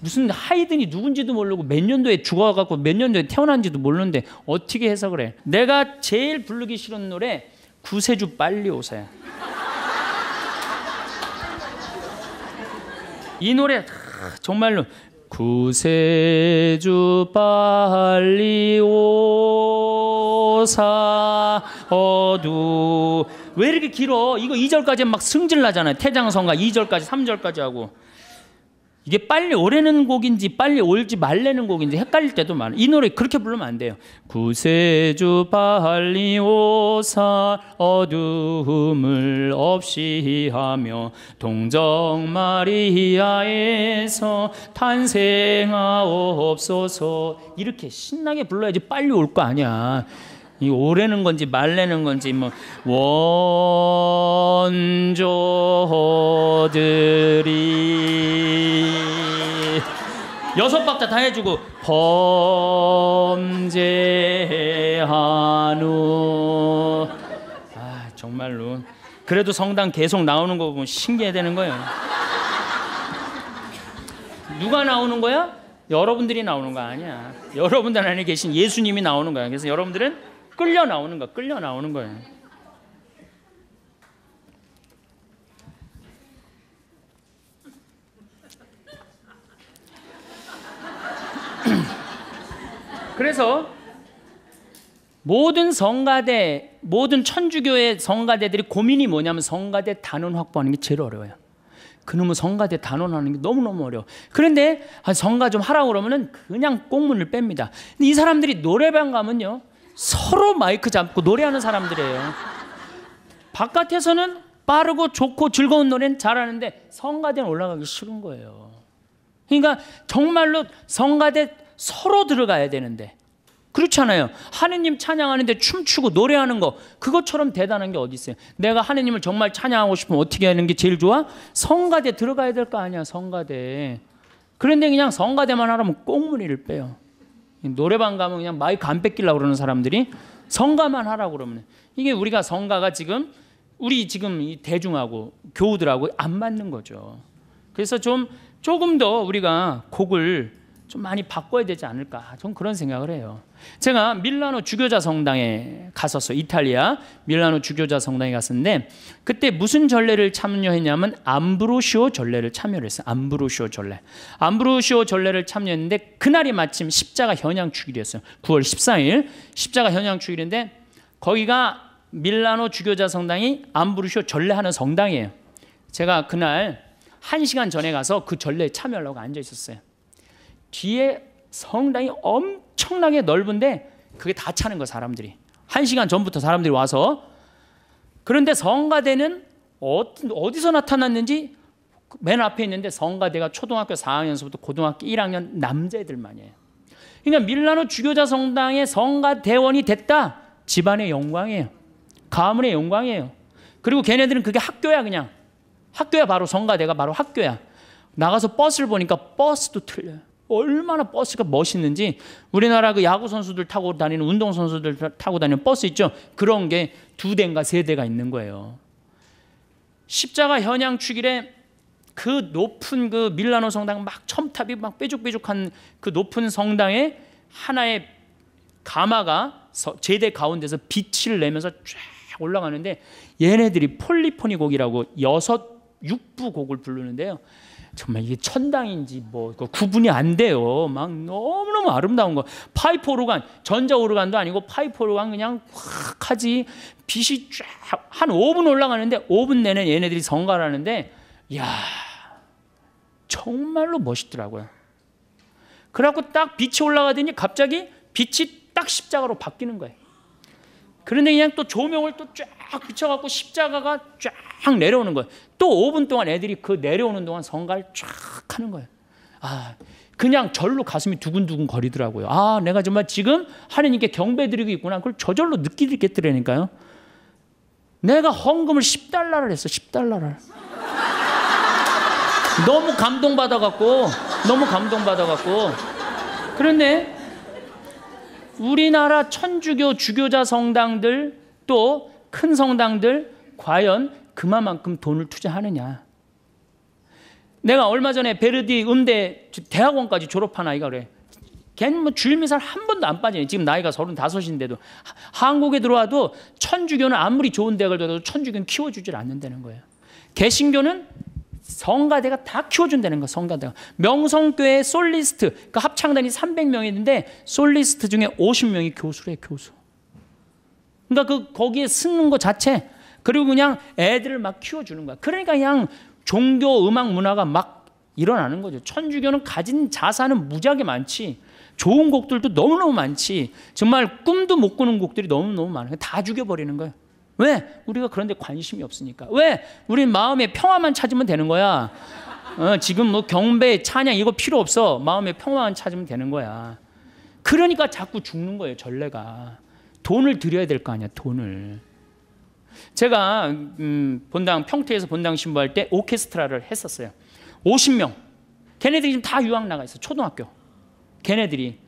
무슨 하이든이 누군지도 모르고 몇 년도에 죽어갖고 몇 년도에 태어난지도 모르는데 어떻게 해석을 해? 내가 제일 부르기 싫은 노래 구세주 빨리 오세요. 이 노래 정말로 구세주 빨리 오사 어두 왜 이렇게 길어? 이거 2절까지 막 승질 나잖아요. 태장성가 2절까지 3절까지 하고 이게 빨리 오래는 곡인지 빨리 올지 말래는 곡인지 헷갈릴 때도 많아. 이 노래 그렇게 부르면 안 돼요. 구세주 빨리 오사 어두을 없이 하며 동정 마리아에서 탄생하옵소서 이렇게 신나게 불러야지 빨리 올 거 아니야. 이 오래는 건지 말래는 건지 뭐 원조들이 여섯 박자 다 해주고 범죄한누아 정말로 그래도 성당 계속 나오는 거 보면 신기해 되는 거예요 누가 나오는 거야? 여러분들이 나오는 거 아니야 여러분들 안에 계신 예수님이 나오는 거야 그래서 여러분들은 끌려 나오는 거, 끌려 나오는 거예요. 그래서 모든 성가대, 모든 천주교의 성가대들이 고민이 뭐냐면 성가대 단원 확보하는 게 제일 어려워요. 그놈의 성가대 단원하는 게 너무너무 어려워. 그런데 아, 성가 좀 하라고 그러면 그냥 꽁문을 뺍니다. 근데 이 사람들이 노래방 가면요. 서로 마이크 잡고 노래하는 사람들이에요. 바깥에서는 빠르고 좋고 즐거운 노래는 잘하는데 성가대는 올라가기 싫은 거예요. 그러니까 정말로 성가대 서로 들어가야 되는데 그렇잖아요. 하느님 찬양하는데 춤추고 노래하는 거 그것처럼 대단한 게 어디 있어요? 내가 하느님을 정말 찬양하고 싶으면 어떻게 하는 게 제일 좋아? 성가대 들어가야 될 거 아니야 성가대. 그런데 그냥 성가대만 하라면 꽁무니를 빼요. 노래방 가면 그냥 마이크 안 뺏기려고 그러는 사람들이 성가만 하라고 그러면 이게 우리가 성가가 지금 우리 지금 이 대중하고 교우들하고 안 맞는 거죠. 그래서 좀 조금 더 우리가 곡을 좀 많이 바꿔야 되지 않을까. 좀 그런 생각을 해요. 제가 밀라노 주교자 성당에 갔었어 이탈리아 밀라노 주교자 성당에 갔었는데 그때 무슨 전례를 참여했냐면 암브로시오 전례를 참여를 했어요. 암브로시오 전례. 암브로시오 전례를 참여했는데 그날이 마침 십자가 현양 축일이었어요. 9월 14일 십자가 현양 축일인데 거기가 밀라노 주교자 성당이 암브로시오 전례하는 성당이에요. 제가 그날 1시간 전에 가서 그 전례에 참여하려고 앉아 있었어요. 뒤에 성당이 엄청나게 넓은데 그게 다 차는 거 사람들이. 한 시간 전부터 사람들이 와서 그런데 성가대는 어디서 나타났는지 맨 앞에 있는데 성가대가 초등학교 4학년서부터 고등학교 1학년 남자애들만이에요. 그러니까 밀라노 주교자 성당의 성가대원이 됐다. 집안의 영광이에요. 가문의 영광이에요. 그리고 걔네들은 그게 학교야 그냥. 학교야 바로 성가대가 바로 학교야. 나가서 버스를 보니까 버스도 틀려요. 얼마나 버스가 멋있는지 우리나라 그 야구 선수들 타고 다니는 운동 선수들 타고 다니는 버스 있죠. 그런 게 두 대인가 세 대가 있는 거예요. 십자가 현양 축일에 그 높은 그 밀라노 성당 막 첨탑이 막 뾰족뾰족한 그 높은 성당에 하나의 가마가 제대 가운데서 빛을 내면서 쫙 올라가는데 얘네들이 폴리포니곡이라고 여섯 육부 곡을 부르는데요. 정말 이게 천당인지 뭐 그 구분이 안 돼요. 막 너무너무 아름다운 거. 파이프 오르간, 전자 오르간도 아니고 파이프 오르간 그냥 확 하지 빛이 쫙 한 5분 올라가는데 5분 내내 얘네들이 성가하는데 야 정말로 멋있더라고요. 그래갖고 딱 빛이 올라가더니 갑자기 빛이 딱 십자가로 바뀌는 거예요. 그런데 그냥 또 조명을 또쫙 비춰갖고 십자가가 쫙쫙 내려오는 거예요. 또 5분 동안 애들이 그 내려오는 동안 성가를 쫙 하는 거예요. 아, 그냥 절로 가슴이 두근두근 거리더라고요. 아, 내가 정말 지금 하느님께 경배드리고 있구나. 그걸 저절로 느끼겠더라니까요. 내가 헌금을 10달러를 했어. 10달러를. 너무 감동받아갖고, 너무 감동받아갖고. 그런데 우리나라 천주교 주교자 성당들 또 큰 성당들 과연 그만큼 돈을 투자하느냐. 내가 얼마 전에 베르디 음대 대학원까지 졸업한 아이가 그래. 걔는 뭐 주일 미사를 한 번도 안 빠지네. 지금 나이가 서른다섯인데도 한국에 들어와도 천주교는 아무리 좋은 대학을 들어도 천주교는 키워주질 않는다는 거예요. 개신교는 성가대가 다 키워준다는 거 성가대가 명성교회 솔리스트 그 합창단이 300명인데 솔리스트 중에 50명이 교수래 교수 그러니까 그 거기에 쓰는 거 자체 그리고 그냥 애들을 막 키워주는 거야. 그러니까 그냥 종교, 음악, 문화가 막 일어나는 거죠. 천주교는 가진 자산은 무지하게 많지. 좋은 곡들도 너무너무 많지. 정말 꿈도 못 꾸는 곡들이 너무너무 많아요. 다 죽여버리는 거예요. 왜? 우리가 그런데 관심이 없으니까. 왜? 우리 마음의 평화만 찾으면 되는 거야. 어, 지금 뭐 경배, 찬양 이거 필요 없어. 마음의 평화만 찾으면 되는 거야. 그러니까 자꾸 죽는 거예요, 전례가. 돈을 들여야 될 거 아니야, 돈을. 제가 음, 본당 평택에서 본당 신부할 때 오케스트라를 했었어요. 50명. 걔네들이 지금 다 유학 나가 있어. 초등학교. 걔네들이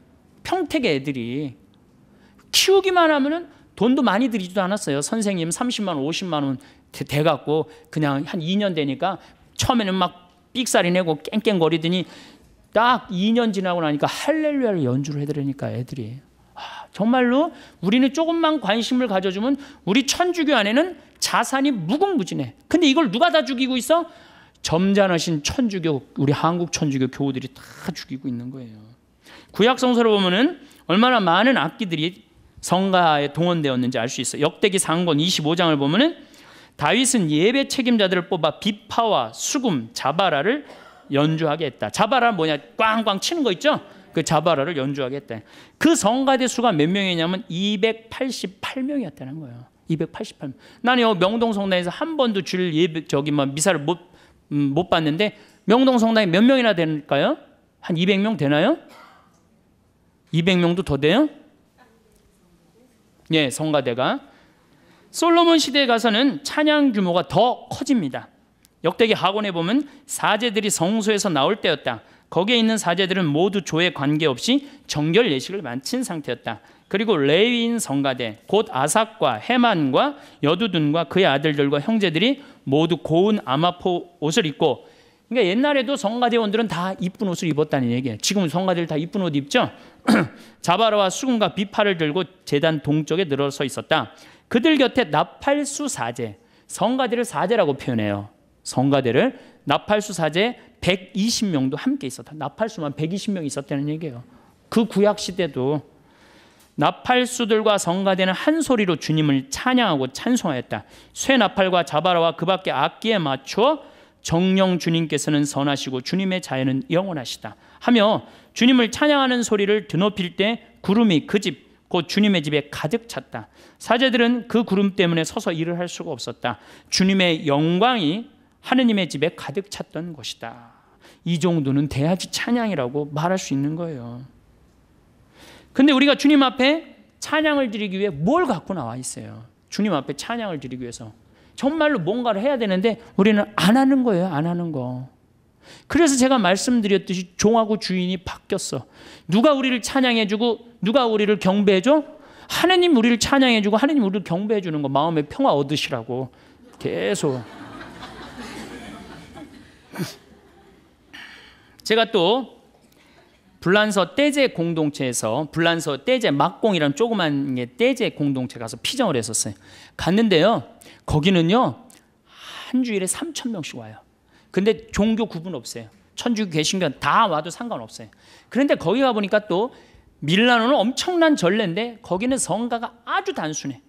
평택의 애들이 키우기만 하면은 돈도 많이 들이지도 않았어요. 선생님 30만 원, 50만 원돼 갖고 그냥 한 2년 되니까 처음에는 막 삑사리 내고 깽깽거리더니 딱 2년 지나고 나니까 할렐루야를 연주를 해드리니까 애들이 아, 정말로 우리는 조금만 관심을 가져주면 우리 천주교 안에는 자산이 무궁무진해. 근데 이걸 누가 다 죽이고 있어? 점잖으신 천주교 우리 한국 천주교 교우들이 다 죽이고 있는 거예요. 구약 성서를 보면은 얼마나 많은 악기들이 성가에 동원되었는지 알 수 있어요. 역대기 상권 25장을 보면은 다윗은 예배 책임자들을 뽑아 비파와 수금, 자바라를 연주하게 했다. 자바라 뭐냐? 꽝꽝 치는 거 있죠? 그 자바라를 연주하겠대. 그 성가대 수가 몇 명이냐면 288명이었다는 거예요. 288명. 나는 명동 성당에서 한 번도 주 예배 저기 막 뭐 미사를 못, 음, 못 봤는데 명동 성당에 몇 명이나 될까요? 한 200명 되나요? 200명도 더 돼요? 예, 성가대가 솔로몬 시대에 가서는 찬양 규모가 더 커집니다. 역대기 학원에 보면 사제들이 성소에서 나올 때였다. 거기에 있는 사제들은 모두 조에 관계없이 정결 예식을 마친 상태였다. 그리고 레위인 성가대 곧 아삭과 헤만과 여두둔과 그의 아들들과 형제들이 모두 고운 아마포 옷을 입고 그러니까 옛날에도 성가대원들은 다 이쁜 옷을 입었다는 얘기예요. 지금 성가대들 다 이쁜 옷 입죠? 자바라와 수금과 비파를 들고 재단 동쪽에 늘어서 있었다. 그들 곁에 나팔수 사제, 성가대를 사제라고 표현해요. 성가대를 나팔수 사제 120명도 함께 있었다. 나팔수만 120명 있었다는 얘기예요. 그 구약 시대도 나팔수들과 성가대는 한 소리로 주님을 찬양하고 찬송하였다. 쇠 나팔과 자바라와 그밖에 악기에 맞추어 정령 주님께서는 선하시고 주님의 자애는 영원하시다 하며 주님을 찬양하는 소리를 드높일 때 구름이 그 집 곧 주님의 집에 가득 찼다. 사제들은 그 구름 때문에 서서 일을 할 수가 없었다. 주님의 영광이 하느님의 집에 가득 찼던 것이다. 이 정도는 대야지 찬양이라고 말할 수 있는 거예요. 근데 우리가 주님 앞에 찬양을 드리기 위해 뭘 갖고 나와 있어요? 주님 앞에 찬양을 드리기 위해서 정말로 뭔가를 해야 되는데 우리는 안 하는 거예요. 안 하는 거. 그래서 제가 말씀드렸듯이 종하고 주인이 바뀌었어. 누가 우리를 찬양해주고 누가 우리를 경배해줘? 하느님 우리를 찬양해주고 하느님 우리를 경배해주는 거 마음의 평화 얻으시라고 계속. 제가 또 불란서 떼제 공동체에서 불란서 떼제 막공이라는 조그만 떼제 공동체 가서 피정을 했었어요. 갔는데요. 거기는요. 한 주일에 3천 명씩 와요. 근데 종교 구분 없어요. 천주교 개신교 다 와도 상관없어요. 그런데 거기 가 보니까 또 밀라노는 엄청난 전례인데 거기는 성가가 아주 단순해.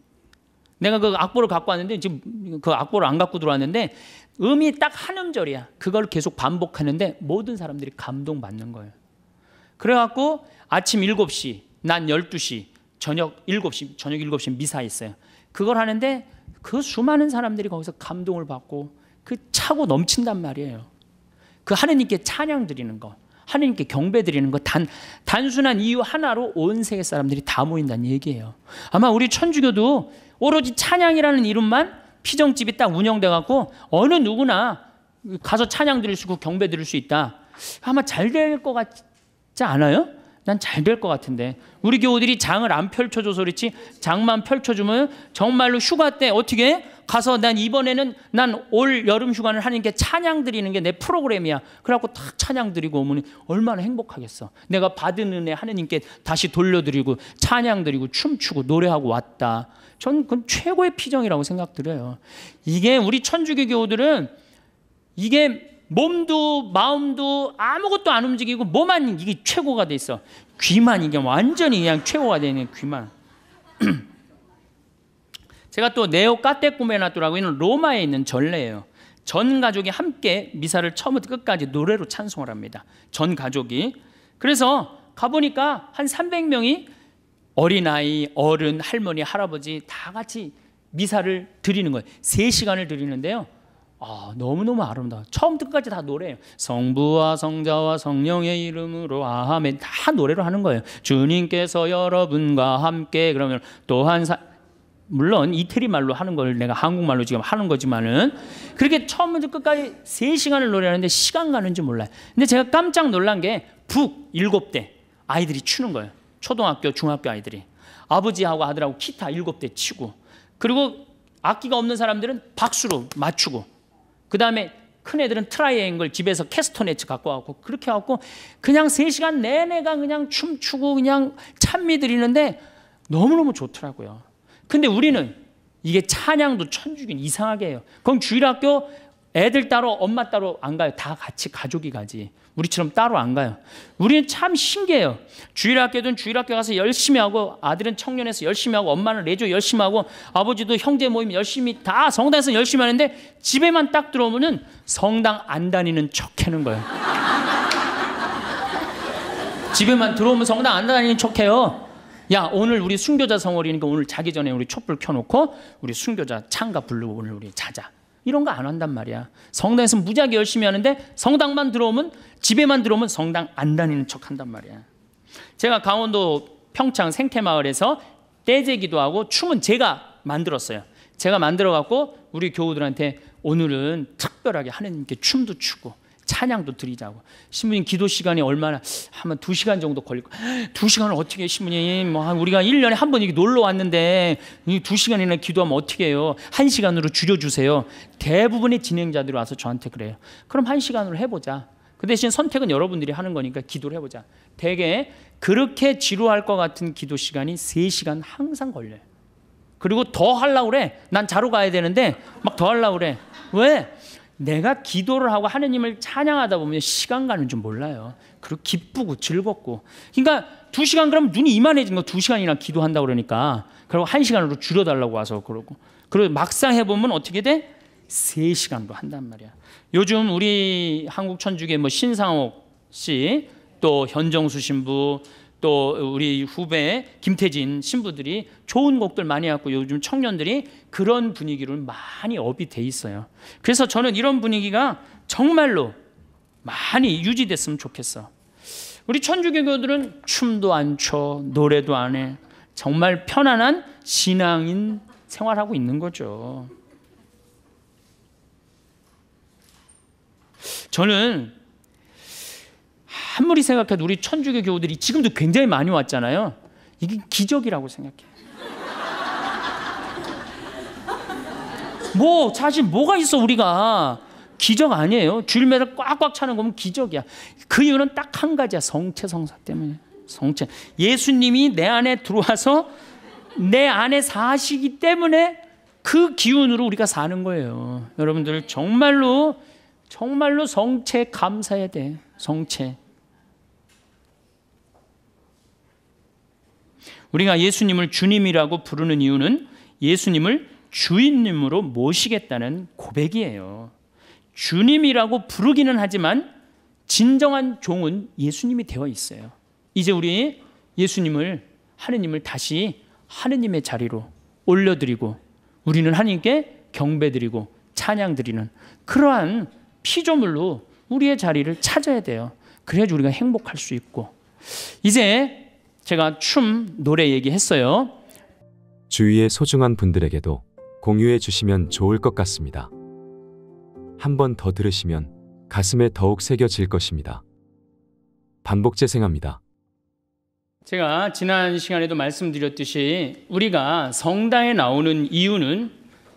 내가 그 악보를 갖고 왔는데 지금 그 악보를 안 갖고 들어왔는데 음이 딱 한 음절이야. 그걸 계속 반복하는데 모든 사람들이 감동받는 거예요. 그래갖고 아침 7시, 난 12시, 저녁 7시, 저녁 7시 미사 있어요. 그걸 하는데 그 수많은 사람들이 거기서 감동을 받고 그 차고 넘친단 말이에요. 그 하느님께 찬양 드리는 거, 하느님께 경배 드리는 거 단 단순한 이유 하나로 온 세계 사람들이 다 모인다는 얘기예요. 아마 우리 천주교도 오로지 찬양이라는 이름만 피정집이 딱 운영돼 갖고 어느 누구나 가서 찬양 드릴 수 있고 경배 드릴 수 있다. 아마 잘 될 것 같지 않아요? 난 잘 될 것 같은데 우리 교우들이 장을 안 펼쳐줘서 그렇지 장만 펼쳐주면 정말로 휴가 때 어떻게 해? 가서 난 이번에는 난 올 여름 휴가는 하나님께 찬양 드리는 게 내 프로그램이야 그래갖고 탁 찬양 드리고 오면 얼마나 행복하겠어 내가 받은 은혜 하나님께 다시 돌려드리고 찬양 드리고 춤추고 노래하고 왔다 전 그건 최고의 피정이라고 생각드려요. 이게 우리 천주교교들은 이게 몸도 마음도 아무것도 안 움직이고 뭐만 이게 최고가 돼 있어. 귀만 이게 완전히 그냥 최고가 되는 귀만. 제가 또 네오 까떼꾸메나토라고 있는 로마에 있는 전례예요. 전 가족이 함께 미사를 처음부터 끝까지 노래로 찬송을 합니다. 전 가족이. 그래서 가보니까 한 300명이 어린아이, 어른, 할머니, 할아버지 다 같이 미사를 드리는 거예요. 3시간을 드리는데요. 아, 너무너무 아름다워. 처음부터까지 다 노래예요. 성부와 성자와 성령의 이름으로 아멘. 다 노래를 하는 거예요. 주님께서 여러분과 함께 그러면 또한 사, 물론 이태리 말로 하는 걸 내가 한국말로 지금 하는 거지만은 그렇게 처음부터 끝까지 3시간을 노래하는데 시간 가는 줄 몰라요. 근데 제가 깜짝 놀란 게 북일대 아이들이 추는 거예요. 초등학교, 중학교 아이들이 아버지하고 아들하고 기타 일곱 대 치고 그리고 악기가 없는 사람들은 박수로 맞추고 그 다음에 큰 애들은 트라이앵글 집에서 캐스터네츠 갖고 왔고 그렇게 갖고 그냥 세 시간 내내가 그냥 춤추고 그냥 찬미 드리는데 너무너무 좋더라고요. 근데 우리는 이게 찬양도 천주교 이상하게 해요. 그럼 주일학교 애들 따로 엄마 따로 안 가요. 다 같이 가족이 가지. 우리처럼 따로 안 가요. 우리는 참 신기해요. 주일 학교든 주일 학교 가서 열심히 하고 아들은 청년에서 열심히 하고 엄마는 레조 열심히 하고 아버지도 형제 모임 열심히 다 성당에서 열심히 하는데 집에만 딱 들어오면은 성당 안 다니는 척하는 거예요. 집에만 들어오면 성당 안 다니는 척해요. 야 오늘 우리 순교자 성월이니까 오늘 자기 전에 우리 촛불 켜놓고 우리 순교자 창가 불르고 오늘 우리 자자. 이런 거 안 한단 말이야. 성당에서 무지하게 열심히 하는데 성당만 들어오면 집에만 들어오면 성당 안 다니는 척 한단 말이야. 제가 강원도 평창 생태마을에서 떼제기도 하고 춤은 제가 만들었어요. 제가 만들어 갖고 우리 교우들한테 오늘은 특별하게 하느님께 춤도 추고 찬양도 드리자고. 신부님 기도 시간이 얼마나 한번두 시간 정도 걸리고 두 시간을 어떻게 해, 신부님 뭐 우리가 1년에 한 번 이렇게 놀러 왔는데 두 시간이나 기도하면 어떻게 해요? 한 시간으로 줄여주세요. 대부분의 진행자들이 와서 저한테 그래요. 그럼 한 시간으로 해보자. 그 대신 선택은 여러분들이 하는 거니까 기도를 해보자. 대개 그렇게 지루할 것 같은 기도 시간이 3시간 항상 걸려요. 그리고 더 하려고 그래. 난 자러 가야 되는데 막 더 하려고 그래. 왜? 내가 기도를 하고 하느님을 찬양하다 보면 시간 가는 줄 몰라요. 그리고 기쁘고 즐겁고. 그러니까 두 시간 그러면 눈이 이만해진 거 두 시간이나 기도한다 그러니까. 그리고 한 시간으로 줄여달라고 와서 그러고. 그리고 막상 해보면 어떻게 돼? 세 시간도 한단 말이야. 요즘 우리 한국 천주교 뭐 신상옥 씨, 또 현정수 신부, 또 우리 후배 김태진 신부들이 좋은 곡들 많이 하고 요즘 청년들이 그런 분위기로 많이 업이 돼 있어요. 그래서 저는 이런 분위기가 정말로 많이 유지됐으면 좋겠어. 우리 천주교교들은 춤도 안 춰, 노래도 안 해. 정말 편안한 신앙인 생활하고 있는 거죠. 저는 한무리 생각해도 우리 천주교 교우들이 지금도 굉장히 많이 왔잖아요. 이게 기적이라고 생각해요. 뭐 사실 뭐가 있어 우리가 기적 아니에요. 줄매를 꽉꽉 차는 거면 기적이야. 그 이유는 딱 한 가지야. 성체 성사 때문에. 성체. 예수님이 내 안에 들어와서 내 안에 사시기 때문에 그 기운으로 우리가 사는 거예요. 여러분들 정말로 정말로 성체 감사해야 돼. 성체. 우리가 예수님을 주님이라고 부르는 이유는 예수님을 주인님으로 모시겠다는 고백이에요. 주님이라고 부르기는 하지만 진정한 종은 예수님이 되어 있어요. 이제 우리 예수님을 하느님을 다시 하느님의 자리로 올려드리고 우리는 하나님께 경배드리고 찬양드리는 그러한 피조물로 우리의 자리를 찾아야 돼요. 그래야지 우리가 행복할 수 있고 이제 제가 춤 노래 얘기했어요. 주위의 소중한 분들에게도 공유해 주시면 좋을 것 같습니다. 한 번 더 들으시면 가슴에 더욱 새겨질 것입니다. 반복 재생합니다. 제가 지난 시간에도 말씀드렸듯이 우리가 성당에 나오는 이유는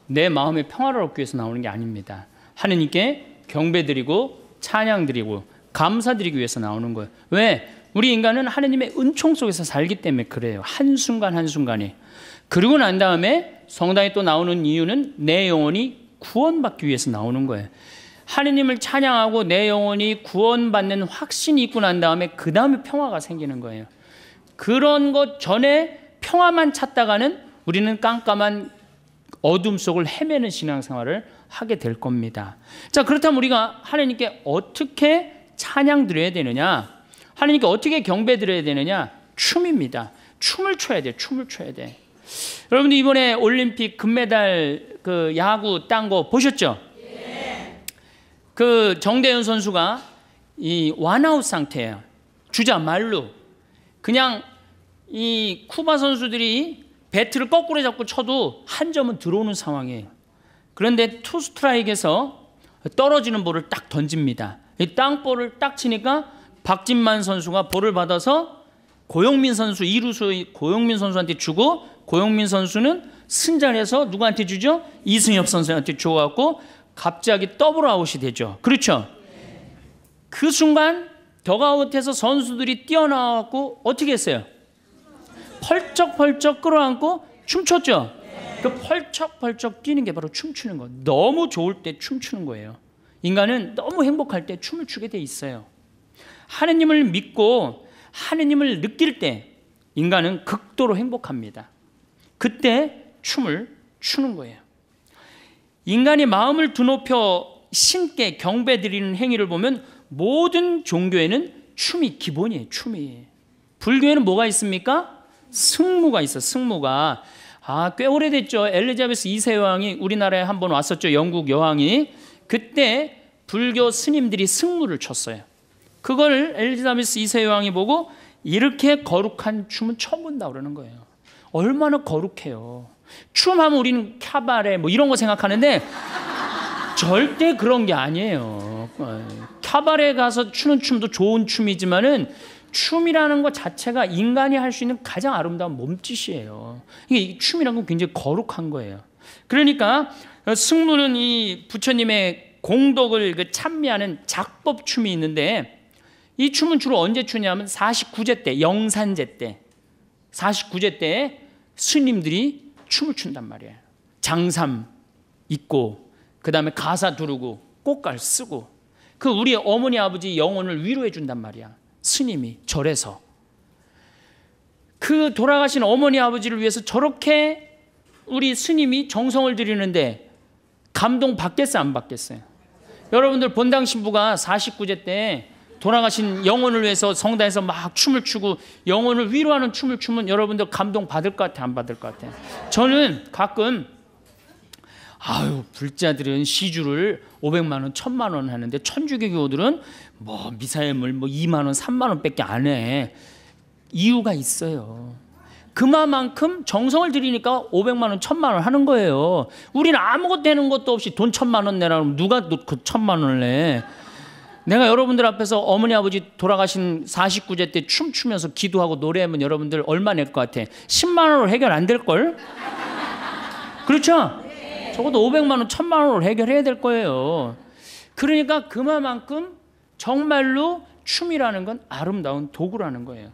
내 마음의 평화를 얻기 위해서 나오는 게 아닙니다. 하느님께 경배드리고 찬양드리고 감사드리기 위해서 나오는 거예요. 왜? 우리 인간은 하느님의 은총 속에서 살기 때문에 그래요. 한순간 한순간이. 그리고 난 다음에 성당에 또 나오는 이유는 내 영혼이 구원받기 위해서 나오는 거예요. 하느님을 찬양하고 내 영혼이 구원받는 확신이 있고 난 다음에 그 다음에 평화가 생기는 거예요. 그런 것 전에 평화만 찾다가는 우리는 깜깜한 어둠 속을 헤매는 신앙생활을 하게 될 겁니다. 자, 그렇다면 우리가 하느님께 어떻게 찬양 드려야 되느냐? 하느님께 어떻게 경배 드려야 되느냐? 춤입니다. 춤을 춰야 돼. 춤을 춰야 돼. 여러분 들 이번에 올림픽 금메달 그 야구 딴 거 보셨죠? 예. 그 정대현 선수가 이 완아웃 상태예요. 주자 말로 그냥 이 쿠바 선수들이 배트를 거꾸로 잡고 쳐도 한 점은 들어오는 상황이에요. 그런데 투 스트라이크에서 떨어지는 볼을 딱 던집니다. 이 땅볼을 딱 치니까 박진만 선수가 볼을 받아서 고용민 선수 이루수 고용민 선수한테 주고 고영민 선수는 승자해서 누구한테 주죠? 이승엽 선수한테 줘갖고 갑자기 더블 아웃이 되죠. 그렇죠? 그 순간 더가웃에서 선수들이 뛰어나왔고 어떻게 했어요? 펄쩍펄쩍 끌어안고 춤췄죠. 그 펄쩍펄쩍 뛰는 게 바로 춤추는 거. 너무 좋을 때 춤추는 거예요. 인간은 너무 행복할 때 춤을 추게 돼 있어요. 하느님을 믿고 하느님을 느낄 때 인간은 극도로 행복합니다. 그때 춤을 추는 거예요. 인간이 마음을 드높여 신께 경배 드리는 행위를 보면 모든 종교에는 춤이 기본이에요. 춤이. 불교에는 뭐가 있습니까? 승무가 있어. 승무가. 아, 꽤 오래됐죠. 엘리자베스 2세 여왕이 우리나라에 한번 왔었죠. 영국 여왕이. 그때 불교 스님들이 승무를 췄어요. 그걸 엘리자베스 2세 여왕이 보고 이렇게 거룩한 춤은 처음 본다 그러는 거예요. 얼마나 거룩해요. 춤하면 우리는 캬바레 뭐 이런 거 생각하는데 절대 그런 게 아니에요. 캬바레 가서 추는 춤도 좋은 춤이지만은 춤이라는 것 자체가 인간이 할 수 있는 가장 아름다운 몸짓이에요. 이게 춤이라는 건 굉장히 거룩한 거예요. 그러니까 승무는 이 부처님의 공덕을 그 찬미하는 작법 춤이 있는데 이 춤은 주로 언제 추냐면 49제 때, 영산제 때. 49제 때 스님들이 춤을 춘단 말이에요. 장삼 입고 그다음에 가사 두르고 꽃갈 쓰고 그 우리 어머니 아버지 영혼을 위로해 준단 말이야. 스님이 절에서 그 돌아가신 어머니 아버지를 위해서 저렇게 우리 스님이 정성을 들이는데 감동 받겠어안 받겠어요? 여러분들 본당 신부가 49제 때 돌아가신 영혼을 위해서 성당에서 막 춤을 추고 영혼을 위로하는 춤을 추면 여러분들 감동 받을 것 같아 안 받을 것 같아. 저는 가끔 아유 불자들은 시주를 500만 원, 1000만 원 하는데 천주교 교우들은 뭐 미사일물 뭐 2만 원, 3만 원밖에 안 해. 이유가 있어요. 그만큼 정성을 들이니까 500만 원, 1000만 원 하는 거예요. 우리는 아무것도 되는 것도 없이 돈 1000만 원 내라면 누가 그 1000만 원을 내? 내가 여러분들 앞에서 어머니 아버지 돌아가신 49제 때 춤추면서 기도하고 노래하면 여러분들 얼마 낼 것 같아? 10만 원으로 해결 안 될걸? 그렇죠? 적어도 500만 원, 1000만 원으로 해결해야 될 거예요. 그러니까 그만큼 정말로 춤이라는 건 아름다운 도구라는 거예요.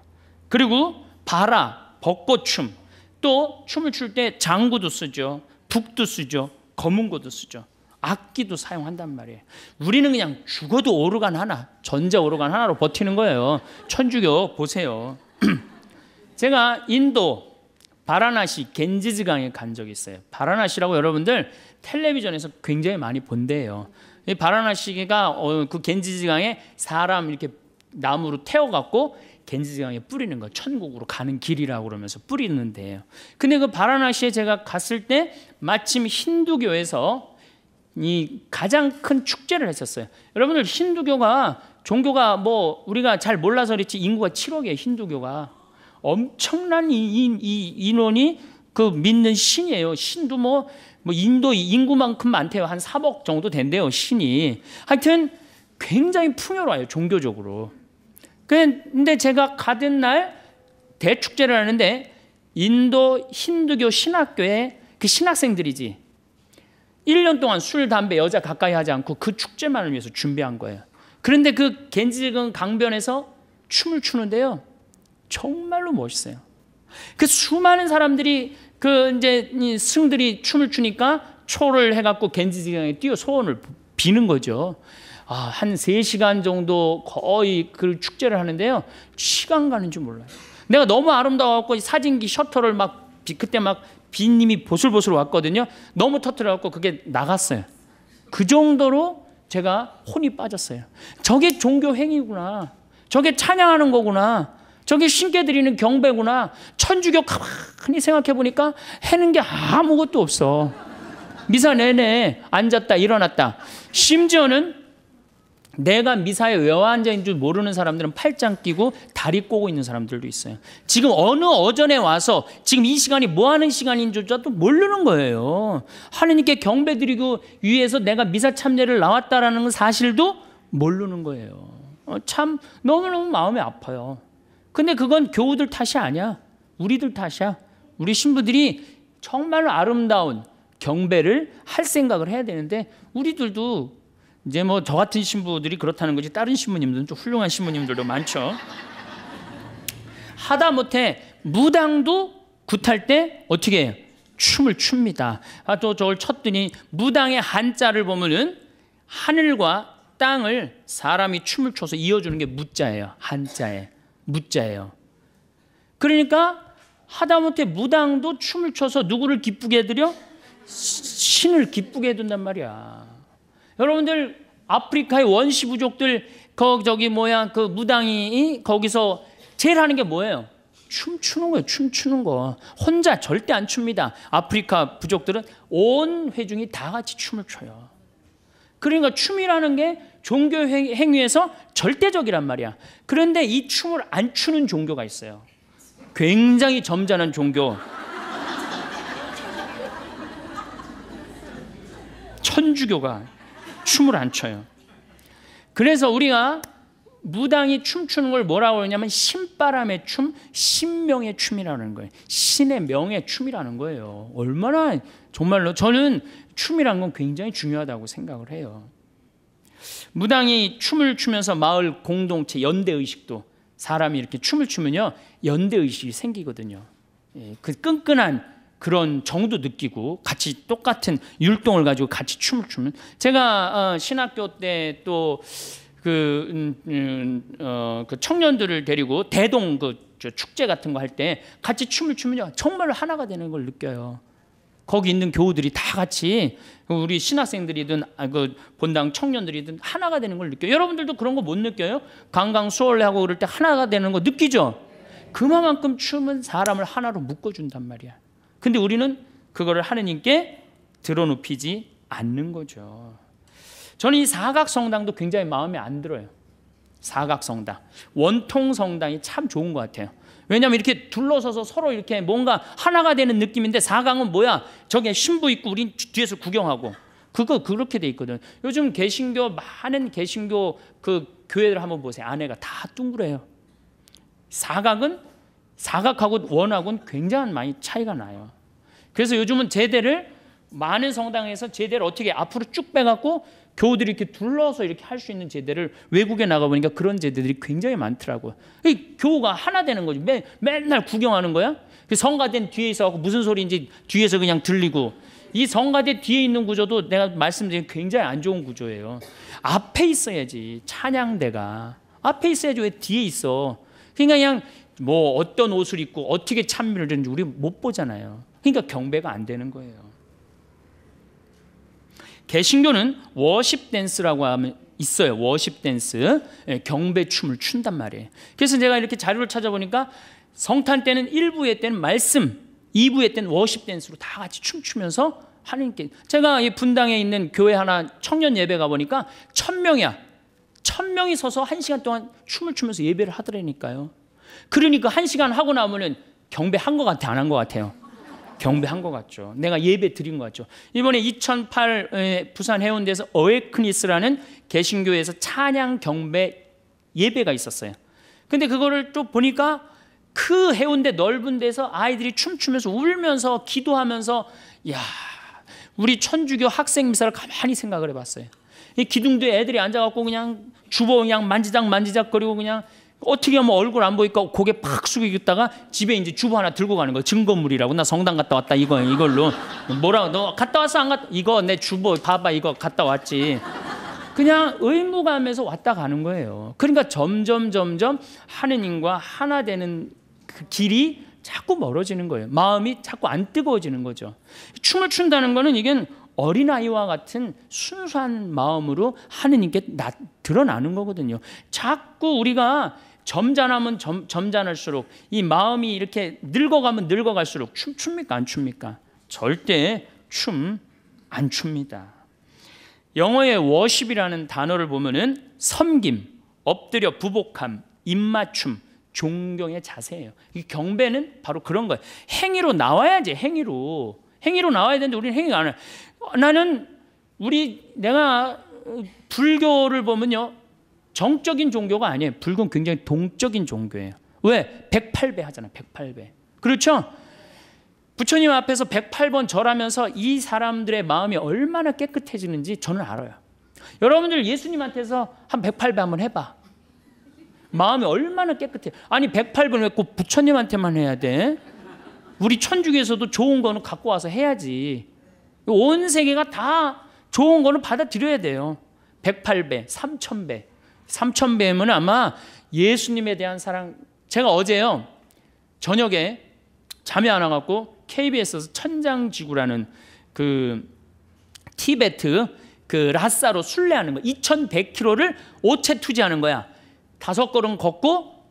그리고 바라, 벚꽃춤. 또 춤을 출 때 장구도 쓰죠. 북도 쓰죠. 검은것도 쓰죠. 악기도 사용한단 말이에요. 우리는 그냥 죽어도 오르간 하나, 전자 오르간 하나로 버티는 거예요. 천주교 보세요. 제가 인도 바라나시 겐지즈강에 간 적이 있어요. 바라나시라고 여러분들 텔레비전에서 굉장히 많이 본대요. 이 바라나시가 어, 그 겐지즈강에 사람 이렇게 나무로 태워갖고 겐지강에 뿌리는 거 천국으로 가는 길이라고 그러면서 뿌리는데요. 근데 그 바라나시에 제가 갔을 때 마침 힌두교에서 이 가장 큰 축제를 했었어요. 여러분들 힌두교가 종교가 뭐 우리가 잘 몰라서 그렇지 인구가 7억이에요. 힌두교가 엄청난 이, 이, 이 인원이 그 믿는 신이에요. 신도 뭐, 뭐 인도 인구만큼 많대요. 한 3억 정도 된대요. 신이 하여튼 굉장히 풍요로워요. 종교적으로. 그, 근데 제가 가던 날 대축제를 하는데 인도 힌두교 신학교에 그 신학생들이지 1년 동안 술, 담배, 여자 가까이 하지 않고 그 축제만을 위해서 준비한 거예요. 그런데 그 겐지강 강변에서 춤을 추는데요. 정말로 멋있어요. 그 수많은 사람들이 그 이제 승들이 춤을 추니까 초를 해갖고 겐지강에 뛰어 소원을 비는 거죠. 아, 한 3시간 정도 거의 그 축제를 하는데요. 시간 가는 줄 몰라요. 내가 너무 아름다워갖고 사진기 셔터를 막 그때 막 비님이 보슬보슬 왔거든요. 너무 터트려갖고 그게 나갔어요. 그 정도로 제가 혼이 빠졌어요. 저게 종교 행위구나. 저게 찬양하는 거구나. 저게 신께 드리는 경배구나. 천주교 가만히 생각해 보니까 해는 게 아무것도 없어. 미사 내내 앉았다 일어났다. 심지어는 내가 미사에 왜 앉아 있는 줄 모르는 사람들은 팔짱 끼고 다리 꼬고 있는 사람들도 있어요. 지금 어느 어전에 와서 지금 이 시간이 뭐 하는 시간인 줄도 모르는 거예요. 하나님께 경배 드리고 위해서 내가 미사 참례를 나왔다라는 사실도 모르는 거예요. 어, 참 너무너무 마음이 아파요. 근데 그건 교우들 탓이 아니야. 우리들 탓이야. 우리 신부들이 정말 아름다운 경배를 할 생각을 해야 되는데 우리들도 이제 뭐 저 같은 신부들이 그렇다는 거지 다른 신부님들은 좀 훌륭한 신부님들도 많죠. 하다못해 무당도 굿할 때 어떻게 해요? 춤을 춥니다. 아, 또 저걸 쳤더니 무당의 한자를 보면은 하늘과 땅을 사람이 춤을 춰서 이어주는 게 무자예요. 한자에 무자예요. 그러니까 하다못해 무당도 춤을 춰서 누구를 기쁘게 해드려? 신을 기쁘게 해둔단 말이야. 여러분들 아프리카의 원시 부족들 거 저기 뭐야 그 무당이 거기서 제일 하는 게 뭐예요? 춤추는 거예요. 춤추는 거. 혼자 절대 안 춥니다. 아프리카 부족들은 온 회중이 다 같이 춤을 춰요. 그러니까 춤이라는 게 종교 행위에서 절대적이란 말이야. 그런데 이 춤을 안 추는 종교가 있어요. 굉장히 점잖은 종교. 천주교가 춤을 안 춰요. 그래서 우리가 무당이 춤추는 걸 뭐라고 그 하냐면 신바람의 춤, 신명의 춤이라는 거예요. 신의 명의 춤이라는 거예요. 얼마나 정말로 저는 춤이란 건 굉장히 중요하다고 생각을 해요. 무당이 춤을 추면서 마을 공동체 연대 의식도 사람이 이렇게 춤을 추면요 연대 의식이 생기거든요. 예, 그 끈끈한 그런 정도 느끼고 같이 똑같은 율동을 가지고 같이 춤을 추면 제가 어, 신학교 때또 그, 음, 음, 어, 그 청년들을 데리고 대동 그 축제 같은 거 할 때 같이 춤을 추면요 정말 하나가 되는 걸 느껴요. 거기 있는 교우들이 다 같이 그 우리 신학생들이든 아, 그 본당 청년들이든 하나가 되는 걸 느껴요. 여러분들도 그런 거 못 느껴요? 강강 수월래하고 그럴 때 하나가 되는 거 느끼죠? 그만큼 춤은 사람을 하나로 묶어준단 말이야. 근데 우리는 그거를 하느님께 들어눕히지 않는 거죠. 저는 이 사각성당도 굉장히 마음에 안 들어요. 사각성당. 원통성당이 참 좋은 것 같아요. 왜냐하면 이렇게 둘러서서 서로 이렇게 뭔가 하나가 되는 느낌인데 사각은 뭐야? 저게 신부 있고 우린 뒤에서 구경하고 그거 그렇게 돼 있거든. 요즘 개신교 많은 개신교 그 교회를 한번 보세요. 안에가 다 둥그래요. 사각은 사각하고 원하고는 굉장히 많이 차이가 나요. 그래서 요즘은 제대를 많은 성당에서 제대를 어떻게 앞으로 쭉 빼갖고 교우들이 이렇게 둘러서 이렇게 할 수 있는 제대를 외국에 나가보니까 그런 제대들이 굉장히 많더라고요. 교우가 하나 되는 거지. 매, 맨날 구경하는 거야? 그 성가된 뒤에 있어갖고 무슨 소리인지 뒤에서 그냥 들리고 이 성가대 뒤에 있는 구조도 내가 말씀드린 굉장히 안 좋은 구조예요. 앞에 있어야지 찬양대가 앞에 있어야지 왜 뒤에 있어? 그러니까 그냥 뭐 어떤 옷을 입고 어떻게 찬미를 드는지 우리 못 보잖아요. 그러니까 경배가 안 되는 거예요. 개신교는 워십 댄스라고 하면 있어요. 워십 댄스. 예, 경배 춤을 춘단 말이에요. 그래서 제가 이렇게 자료를 찾아보니까 성탄 때는 1부의 때는 말씀, 2부의 때는 워십 댄스로 다 같이 춤추면서 하나님께 제가 이 분당에 있는 교회 하나 청년 예배 가 보니까 1000명이야. 1000명이 서서 1시간 동안 춤을 추면서 예배를 하더라니까요. 그러니까 1시간 하고 나면은 경배한 것 같아 안 한 것 같아요. 경배한 것 같죠. 내가 예배 드린 것 같죠. 이번에 2008 부산 해운대에서 어웨크니스라는 개신교에서 찬양 경배 예배가 있었어요. 근데 그거를 또 보니까 그 해운대 넓은 데서 아이들이 춤추면서 울면서 기도하면서 야 우리 천주교 학생 미사를 가만히 생각을 해봤어요. 이기둥도 애들이 앉아갖고 그냥 주보 그냥 만지작 만지작거리고 그냥 어떻게 하면 얼굴 안 보니까 고개 팍 숙이고 있다가 집에 이제 주부 하나 들고 가는 거 증거물이라고. 나 성당 갔다 왔다. 이거, 이걸로. 뭐라고. 너 갔다 왔어? 안 갔다? 이거 내 주부. 봐봐. 이거 갔다 왔지. 그냥 의무감에서 왔다 가는 거예요. 그러니까 점점, 점점 하느님과 하나 되는 그 길이 자꾸 멀어지는 거예요. 마음이 자꾸 안 뜨거워지는 거죠. 춤을 춘다는 거는 이게 어린아이와 같은 순수한 마음으로 하느님께 나, 드러나는 거거든요. 자꾸 우리가 점잖하면 점, 점잖을수록 이 마음이 이렇게 늙어가면 늙어갈수록 춤춥니까 안 춥니까? 절대 춤 안 춥니다. 영어의 워십이라는 단어를 보면은 섬김, 엎드려 부복함, 입맞춤, 존경의 자세예요. 이 경배는 바로 그런 거예요. 행위로 나와야지 행위로 행위로 나와야 되는데 우리는 행위가 안 해. 나는 우리 내가 불교를 보면요 정적인 종교가 아니에요. 불교는 굉장히 동적인 종교예요. 왜? 108배 하잖아요. 108배. 그렇죠? 부처님 앞에서 108번 절하면서 이 사람들의 마음이 얼마나 깨끗해지는지 저는 알아요. 여러분들 예수님한테서 한 108배 한번 해봐. 마음이 얼마나 깨끗해. 아니 108번 왜 꼭 부처님한테만 해야 돼? 우리 천주교에서도 좋은 거는 갖고 와서 해야지. 온 세계가 다 좋은 거는 받아들여야 돼요. 108배, 3000배. 삼천 뱀은 아마 예수님에 대한 사랑. 제가 어제요 저녁에 잠이 안 와갖고 KBS에서 천장지구라는 그 티베트 그 라싸로 순례하는 거 2,100km를 오체 투지하는 거야. 다섯 걸음 걷고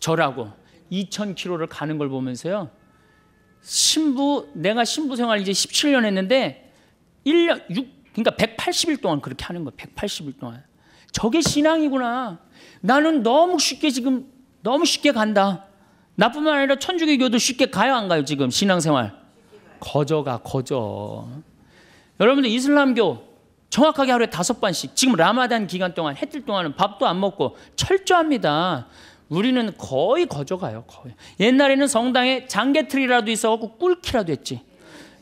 절하고 2,000km를 가는 걸 보면서요. 신부 내가 신부 생활 이제 17년 했는데 1년 6 그러니까 180일 동안 그렇게 하는 거야. 180일 동안. 저게 신앙이구나. 나는 너무 쉽게 지금 너무 쉽게 간다. 나뿐만 아니라 천주교도 교 쉽게 가요 안 가요 지금 신앙생활? 거저가 거저. 여러분들 이슬람교 정확하게 하루에 다섯 번씩 지금 라마단 기간 동안 해뜰 동안은 밥도 안 먹고 철저합니다. 우리는 거의 거저가요 거의. 옛날에는 성당에 장개틀이라도 있어갖고 꿀키라도 했지.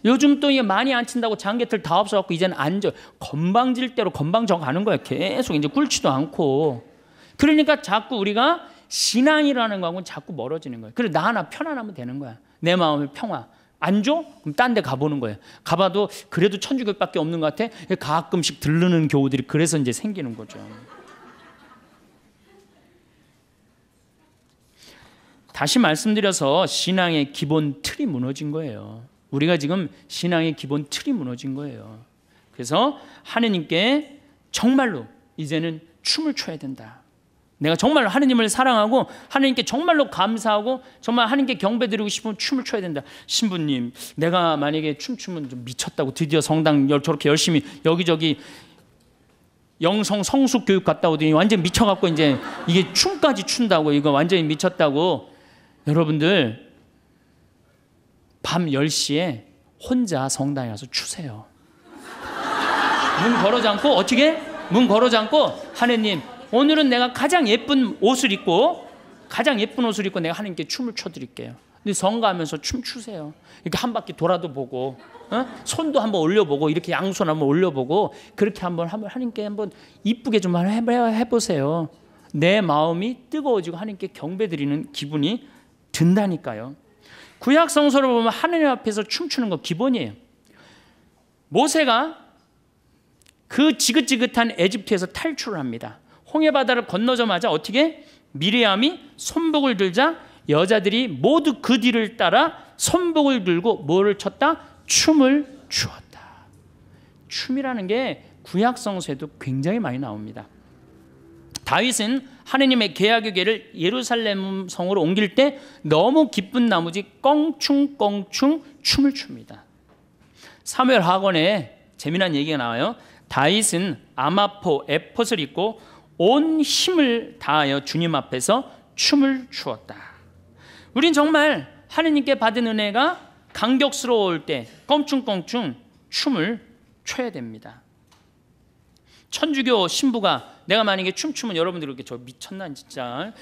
요즘 또 이게 많이 안 친다고 장개틀 다 없어갖고 이제는 앉아 건방질대로 건방져 가는 거예요. 계속 이제 꿀지도 않고. 그러니까 자꾸 우리가 신앙이라는 거하고는 자꾸 멀어지는 거예요. 그래 나 하나 편안하면 되는 거야. 내 마음의 평화. 안 줘? 그럼 딴 데 가보는 거예요. 가봐도 그래도 천주교밖에 없는 것 같아. 가끔씩 들르는 교우들이 그래서 이제 생기는 거죠. 다시 말씀드려서 신앙의 기본 틀이 무너진 거예요. 우리가 지금 신앙의 기본 틀이 무너진 거예요. 그래서 하느님께 정말로 이제는 춤을 춰야 된다. 내가 정말로 하느님을 사랑하고 하느님께 정말로 감사하고 정말 하느님께 경배드리고 싶으면 춤을 춰야 된다. 신부님, 내가 만약에 춤추면 좀 미쳤다고 드디어 성당 저렇게 열심히 여기저기 영성 성숙 교육 갔다 오더니 완전 미쳐갖고 이제 이게 춤까지 춘다고 이거 완전히 미쳤다고 여러분들 밤 10시에 혼자 성당에 가서 추세요. 문 걸어 잠고 어떻게? 문 걸어 잠고 하느님 오늘은 내가 가장 예쁜 옷을 입고 가장 예쁜 옷을 입고 내가 하나님께 춤을 춰드릴게요. 근데 성가하면서 춤 추세요. 이렇게 한 바퀴 돌아도 보고 어? 손도 한번 올려보고 이렇게 양손 한번 올려보고 그렇게 한번 한번 하나님께 한번 이쁘게 좀 한번 해보세요. 내 마음이 뜨거워지고 하나님께 경배드리는 기분이 든다니까요. 구약 성서를 보면 하느님 앞에서 춤추는 거 기본이에요. 모세가 그 지긋지긋한 에집트에서 탈출 합니다. 홍해 바다를 건너자마자 어떻게 미리암이 손복을 들자 여자들이 모두 그 뒤를 따라 손복을 들고 뭐를 쳤다? 춤을 추었다. 춤이라는 게 구약 성서에도 굉장히 많이 나옵니다. 다윗은 하느님의 계약의 궤를 예루살렘 성으로 옮길 때 너무 기쁜 나머지 껑충껑충 춤을 춥니다. 사무엘 학원에 재미난 얘기가 나와요. 다윗은 아마포 에폿을 입고 온 힘을 다하여 주님 앞에서 춤을 추었다. 우린 정말 하느님께 받은 은혜가 강격스러울 때 껑충껑충 춤을 춰야 됩니다. 천주교 신부가 내가 만약에 춤추면 여러분들이 이렇게 저 미쳤나 진짜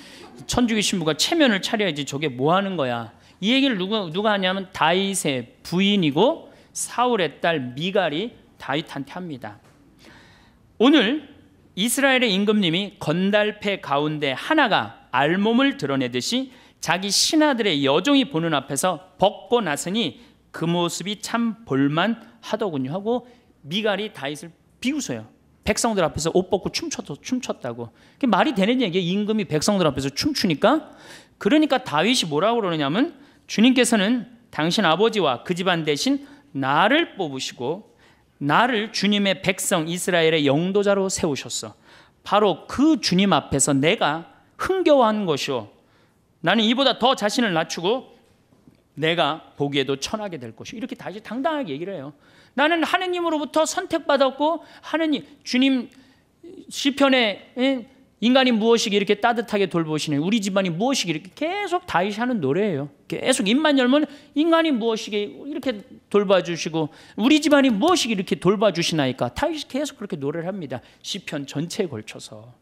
천주교 신부가 체면을 차려야지 저게 뭐 하는 거야 이 얘기를 누가 누가 하냐면 다윗의 부인이고 사울의 딸 미갈이 다윗한테 합니다. 오늘 이스라엘의 임금님이 건달패 가운데 하나가 알몸을 드러내듯이 자기 신하들의 여종이 보는 앞에서 벗고 나서니 그 모습이 참 볼만 하더군요 하고 미갈이 다윗을 비웃어요. 백성들 앞에서 옷 벗고 춤췄, 춤췄다고. 그게 말이 되는 얘기예요. 임금이 백성들 앞에서 춤추니까. 그러니까 다윗이 뭐라고 그러냐면 주님께서는 당신 아버지와 그 집안 대신 나를 뽑으시고 나를 주님의 백성 이스라엘의 영도자로 세우셨어. 바로 그 주님 앞에서 내가 흥겨워한 것이오. 나는 이보다 더 자신을 낮추고 내가 보기에도 천하게 될 것이오. 이렇게 다시 당당하게 얘기를 해요. 나는 하느님으로부터 선택받았고 하느님 주님 시편에 예, 인간이 무엇이 이렇게 따뜻하게 돌보시는 우리 집안이 무엇이 이렇게 계속 다윗이 하는 노래예요. 계속 입만 열면 인간이 무엇이 이렇게 돌봐주시고 우리 집안이 무엇이 이렇게 돌봐주시나이까 다윗이 계속 그렇게 노래를 합니다. 시편 전체에 걸쳐서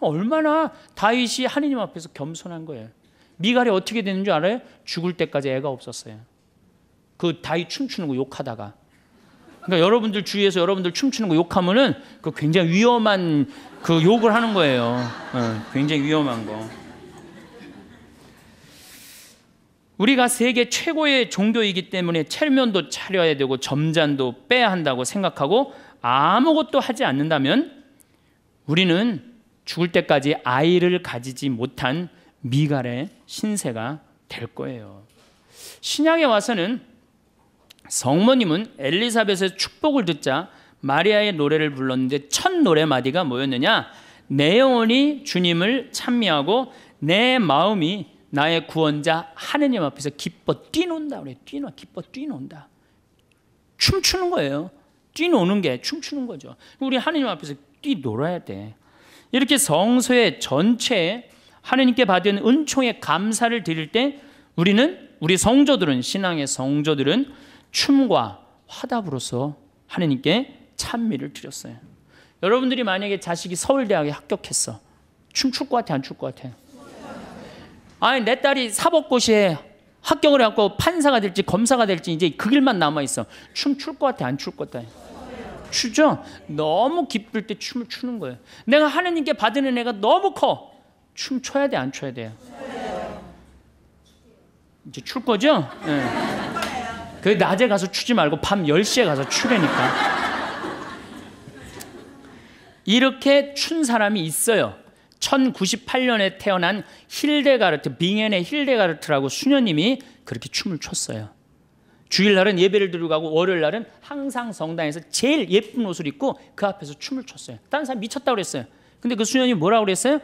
얼마나 다윗이 하느님 앞에서 겸손한 거예요. 미갈이 어떻게 되는 줄 알아요? 죽을 때까지 애가 없었어요. 그 다윗 춤추는 거 욕하다가 그러니까 여러분들 주위에서 여러분들 춤추는 거 욕하면은 그 굉장히 위험한 그 욕을 하는 거예요. 어, 굉장히 위험한 거. 우리가 세계 최고의 종교이기 때문에 체면도 차려야 되고 점잔도 빼야 한다고 생각하고 아무것도 하지 않는다면 우리는 죽을 때까지 아이를 가지지 못한 미갈의 신세가 될 거예요. 신약에 와서는 성모님은 엘리사벳의 축복을 듣자 마리아의 노래를 불렀는데 첫 노래마디가 뭐였느냐? 내 영혼이 주님을 찬미하고 내 마음이 나의 구원자 하느님 앞에서 기뻐 뛰는다 그래. 뛰노 기뻐 뛰는다. 춤추는 거예요. 뛰노는 게 춤추는 거죠. 우리 하느님 앞에서 뛰놀아야 돼. 이렇게 성소의 전체 하느님께 받은 은총의 감사를 드릴 때 우리는 우리 성조들은 신앙의 성조들은 춤과 화답으로서 하느님께 찬미를 드렸어요. 여러분들이 만약에 자식이 서울대학에 합격했어. 춤출 것 같아, 안 출 것 같아? 아니, 내 딸이 사법고시에 합격을 해갖고 판사가 될지 검사가 될지 이제 그 길만 남아있어. 춤출것 같아, 안 출 것 같아? 추죠? 너무 기쁠 때 춤을 추는 거예요. 내가 하느님께 받은 은가 너무 커. 춤 춰야 돼, 안 춰야 돼요? 이제 출 거죠? 네. 그 낮에 가서 추지 말고 밤 10시에 가서 추래니까. 이렇게 춘 사람이 있어요. 1098년에 태어난 힐데가르트, 빙엔의 힐데가르트라고 수녀님이 그렇게 춤을 췄어요. 주일날은 예배를 드리고 가고 월요일날은 항상 성당에서 제일 예쁜 옷을 입고 그 앞에서 춤을 췄어요. 다른 사람 미쳤다고 그랬어요. 근데 그 수녀님이 뭐라고 그랬어요?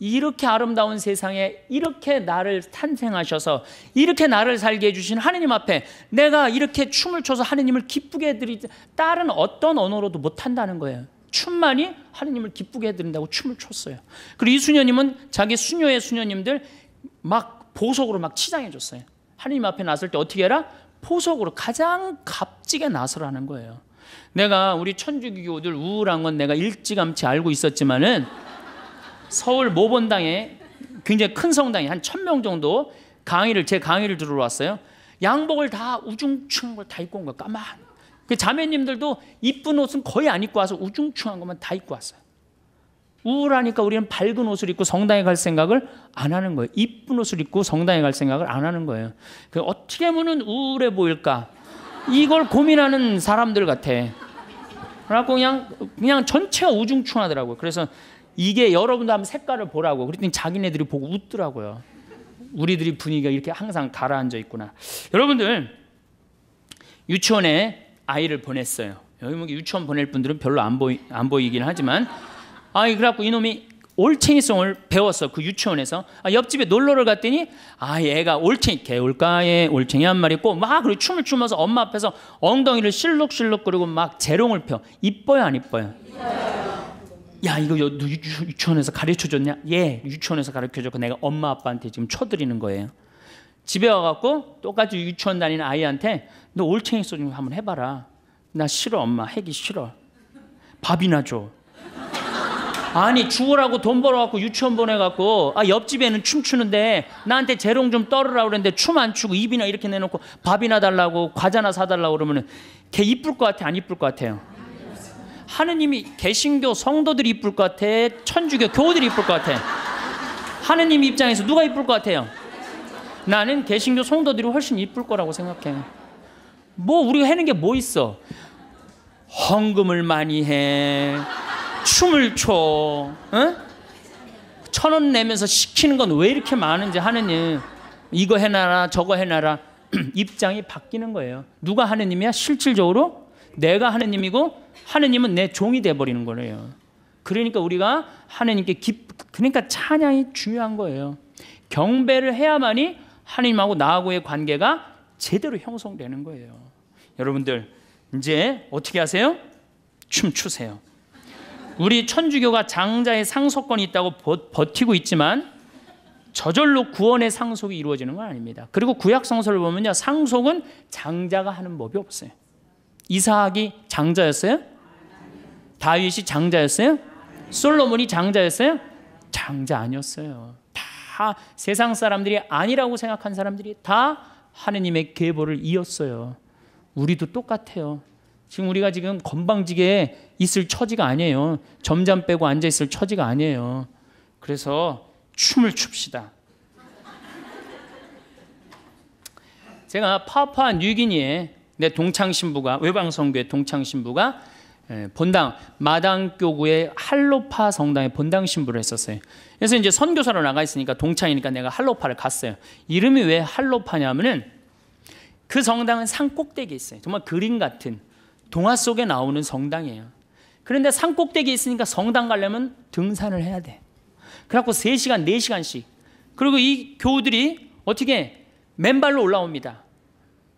이렇게 아름다운 세상에 이렇게 나를 탄생하셔서 이렇게 나를 살게 해주신 하느님 앞에 내가 이렇게 춤을 춰서 하느님을 기쁘게 해드리지 다른 어떤 언어로도 못한다는 거예요. 춤만이 하느님을 기쁘게 해드린다고 춤을 췄어요. 그리고 이수녀님은 자기 수녀의 수녀님들 막 보석으로 막 치장해줬어요. 하느님 앞에 나설 때 어떻게 해라? 보석으로 가장 값지게 나서라는 거예요. 내가 우리 천주교들 우울한 건 내가 일찌감치 알고 있었지만은 서울 모본당에 굉장히 큰 성당에 한천 명 정도 강의를 제 강의를 들으러 왔어요. 양복을 다 우중충한 걸 다 입고 온거 까만. 그 자매님들도 이쁜 옷은 거의 안 입고 와서 우중충한 것만 다 입고 왔어요. 우울하니까 우리는 밝은 옷을 입고 성당에 갈 생각을 안 하는 거예요. 이쁜 옷을 입고 성당에 갈 생각을 안 하는 거예요. 그 어떻게 하면 우울해 보일까? 이걸 고민하는 사람들 같아. 그래갖고 그냥 그냥 전체가 우중충하더라고요. 그래서 이게 여러분도 한번 색깔을 보라고 그랬더니 자기네들이 보고 웃더라고요. 우리들이 분위기가 이렇게 항상 가라앉아 있구나. 여러분들 유치원에 아이를 보냈어요. 여기 뭐 유치원 보낼 분들은 별로 안, 보이, 안 보이긴 하지만 아이 그래갖고 이놈이 올챙이송을 배웠어 그 유치원에서 아, 옆집에 놀러를 갔더니 아 얘가 올챙이 개울가에 올챙이 한 마리 있고 막 그리고 춤을 추면서 엄마 앞에서 엉덩이를 실룩실룩 그리고 막 재롱을 펴 이뻐요 안 이뻐요? 이뻐요. 야 이거 너 유치원에서 가르쳐줬냐? 예 유치원에서 가르쳐줬고 내가 엄마 아빠한테 지금 쳐드리는 거예요. 집에 와갖고 똑같이 유치원 다니는 아이한테 너 올챙이 소좀 한번 해봐라. 나 싫어 엄마 하기 싫어. 밥이나 줘. 아니 죽으라고 돈 벌어갖고 유치원 보내갖고 아 옆집에는 춤추는데 나한테 재롱 좀 떨으라 그랬는데 춤 안 추고 입이나 이렇게 내놓고 밥이나 달라고 과자나 사달라고 그러면은 걔 이쁠 것 같아 안 이쁠 것 같아요. 하느님이 개신교 성도들이 이쁠 것 같아? 천주교 교우들이 이쁠 것 같아? 하느님 입장에서 누가 이쁠 것 같아요? 나는 개신교 성도들이 훨씬 이쁠 거라고 생각해. 뭐 우리가 하는 게 뭐 있어? 헌금을 많이 해. 춤을 춰. 응? 천원 내면서 시키는 건 왜 이렇게 많은지 하느님. 이거 해놔라 저거 해놔라 입장이 바뀌는 거예요. 누가 하느님이야? 실질적으로 내가 하느님이고 하느님은 내 종이 돼 버리는 거예요. 그러니까 우리가 하느님께 기, 그러니까 찬양이 중요한 거예요. 경배를 해야만이 하느님하고 나하고의 관계가 제대로 형성되는 거예요. 여러분들 이제 어떻게 하세요? 춤추세요. 우리 천주교가 장자의 상속권이 있다고 버, 티고 있지만 저절로 구원의 상속이 이루어지는 건 아닙니다. 그리고 구약 성서를 보면요. 상속은 장자가 하는 법이 없어요. 이삭이 장자였어요? 다윗이 장자였어요? 솔로몬이 장자였어요? 장자 아니었어요. 다 세상 사람들이 아니라고 생각한 사람들이 다 하느님의 계보를 이었어요. 우리도 똑같아요. 지금 우리가 지금 건방지게 있을 처지가 아니에요. 점잠 빼고 앉아 있을 처지가 아니에요. 그래서 춤을 춥시다. 제가 파파 뉴기니에 내 동창 신부가 외방선교의 동창 신부가 예, 본당 마당 교구의 할로파 성당에 본당 신부를 했었어요. 그래서 이제 선교사로 나가 있으니까 동창이니까 내가 할로파를 갔어요. 이름이 왜 할로파냐면은 그 성당은 산 꼭대기에 있어요. 정말 그림 같은 동화 속에 나오는 성당이에요. 그런데 산 꼭대기에 있으니까 성당 가려면 등산을 해야 돼. 그래갖고 3시간, 4시간씩. 그리고 이 교우들이 어떻게 맨발로 올라옵니다.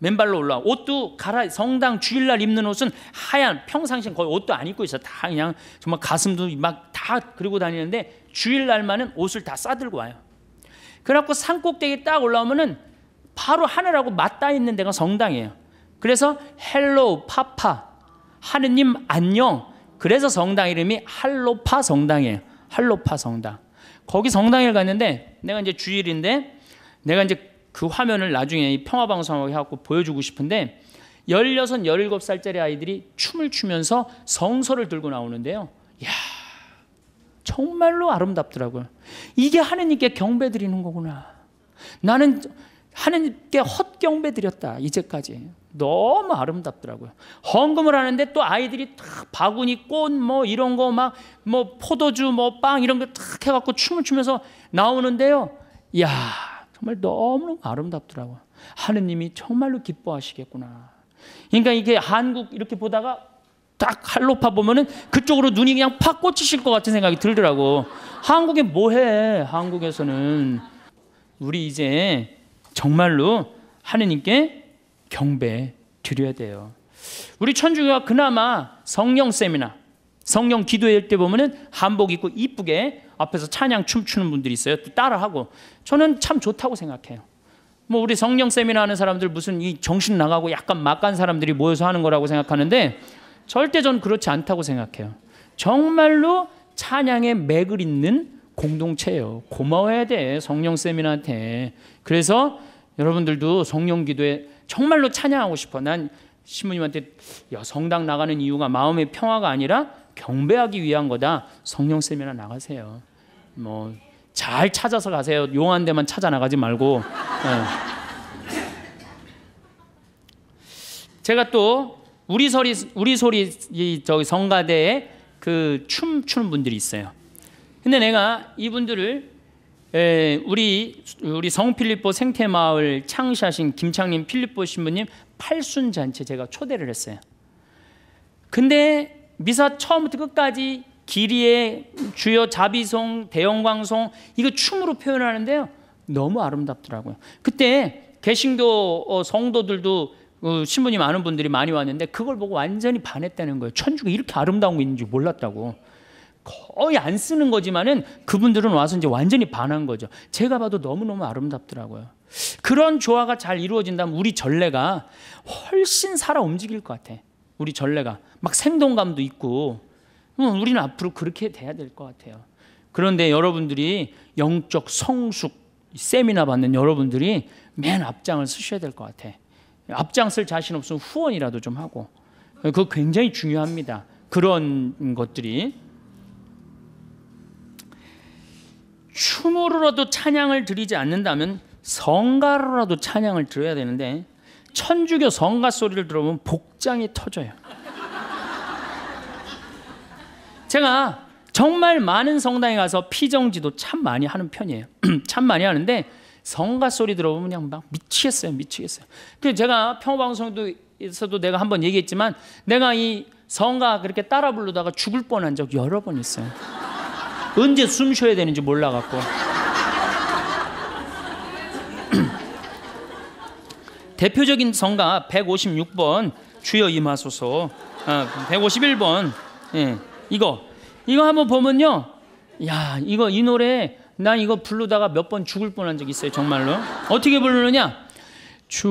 맨발로 올라와 옷도 갈아 성당 주일날 입는 옷은 하얀 평상시엔 거의 옷도 안 입고 있어 다 그냥 정말 가슴도 막 다 그리고 다니는데 주일날만은 옷을 다 싸들고 와요 그래갖고 산 꼭대기 딱 올라오면은 바로 하늘하고 맞닿아 있는 데가 성당이에요 그래서 헬로우 파파 하느님 안녕 그래서 성당 이름이 할로파 성당이에요 할로파 성당 거기 성당에 갔는데 내가 이제 주일인데 내가 이제 그 화면을 나중에 이 평화방송하고 해갖고 보여주고 싶은데 16, 17살짜리 아이들이 춤을 추면서 성서를 들고 나오는데요. 야 정말로 아름답더라고요. 이게 하느님께 경배 드리는 거구나. 나는 하느님께 헛경배 드렸다. 이제까지. 너무 아름답더라고요. 헌금을 하는데 또 아이들이 탁 바구니 꽃뭐 이런 거 막 뭐 포도주 뭐 빵 이런 거탁 해갖고 춤을 추면서 나오는데요. 야 정말 너무너무 아름답더라고요. 하느님이 정말로 기뻐하시겠구나. 그러니까 이게 한국 이렇게 보다가 딱 할로파 보면은 그쪽으로 눈이 그냥 팍 꽂히실 것 같은 생각이 들더라고. 한국에 뭐해? 한국에서는 우리 이제 정말로 하느님께 경배 드려야 돼요. 우리 천주교가 그나마 성령 세미나, 성령 기도회때 보면은 한복 입고 이쁘게 앞에서 찬양 춤추는 분들이 있어요. 따라하고 저는 참 좋다고 생각해요. 뭐 우리 성령 세미나 하는 사람들 무슨 이 정신 나가고 약간 막간 사람들이 모여서 하는 거라고 생각하는데 절대 전 그렇지 않다고 생각해요. 정말로 찬양의 맥을 잇는 공동체예요. 고마워야 돼 성령 세미나한테. 그래서 여러분들도 성령 기도에 정말로 찬양하고 싶어. 난 신부님한테 야, 성당 나가는 이유가 마음의 평화가 아니라 경배하기 위한 거다. 성령 세미나 나가세요. 뭐잘 찾아서 가세요. 용한 데만 찾아 나가지 말고. 예. 제가 또 우리 소리 우리 소리 저 성가대에 그 춤추는 분들이 있어요. 근데 내가 이분들을 에, 예, 우리 우리 성필립보 생태마을 창시하신 김창림 필립보 신부님 팔순 잔치 제가 초대를 했어요. 근데 미사 처음부터 끝까지 길이의 주요 자비송, 대형광송 이거 춤으로 표현하는데요. 너무 아름답더라고요. 그때 개신교 어, 성도들도 어, 신부님 아는 분들이 많이 왔는데 그걸 보고 완전히 반했다는 거예요. 천주가 이렇게 아름다운 게 있는지 몰랐다고. 거의 안 쓰는 거지만은 그분들은 와서 이제 완전히 반한 거죠. 제가 봐도 너무너무 아름답더라고요. 그런 조화가 잘 이루어진다면 우리 전례가 훨씬 살아 움직일 것 같아. 우리 전례가 막 생동감도 있고 우리는 앞으로 그렇게 돼야 될 것 같아요. 그런데 여러분들이 영적 성숙 세미나 받는 여러분들이 맨 앞장을 쓰셔야 될 것 같아. 앞장 쓸 자신 없으면 후원이라도 좀 하고. 그거 굉장히 중요합니다. 그런 것들이. 춤으로라도 찬양을 드리지 않는다면 성가로라도 찬양을 드려야 되는데 천주교 성가 소리를 들으면 복장이 터져요. 제가 정말 많은 성당에 가서 피정지도 참 많이 하는 편이에요. 참 많이 하는데 성가 소리 들어보면 그냥 막 미치겠어요, 미치겠어요. 그 제가 평방송에서도 내가 한번 얘기했지만 내가 이 성가 그렇게 따라 부르다가 죽을 뻔한 적 여러 번 있어요. 언제 숨 쉬어야 되는지 몰라갖고. 대표적인 성가 156번 주여 임하소서, 151번. 어, 예. 이거 이거 한번 보면요. 야 이거 이 노래 난 이거 부르다가 몇 번 죽을 뻔한 적 있어요 정말로. 어떻게 부르느냐? 주여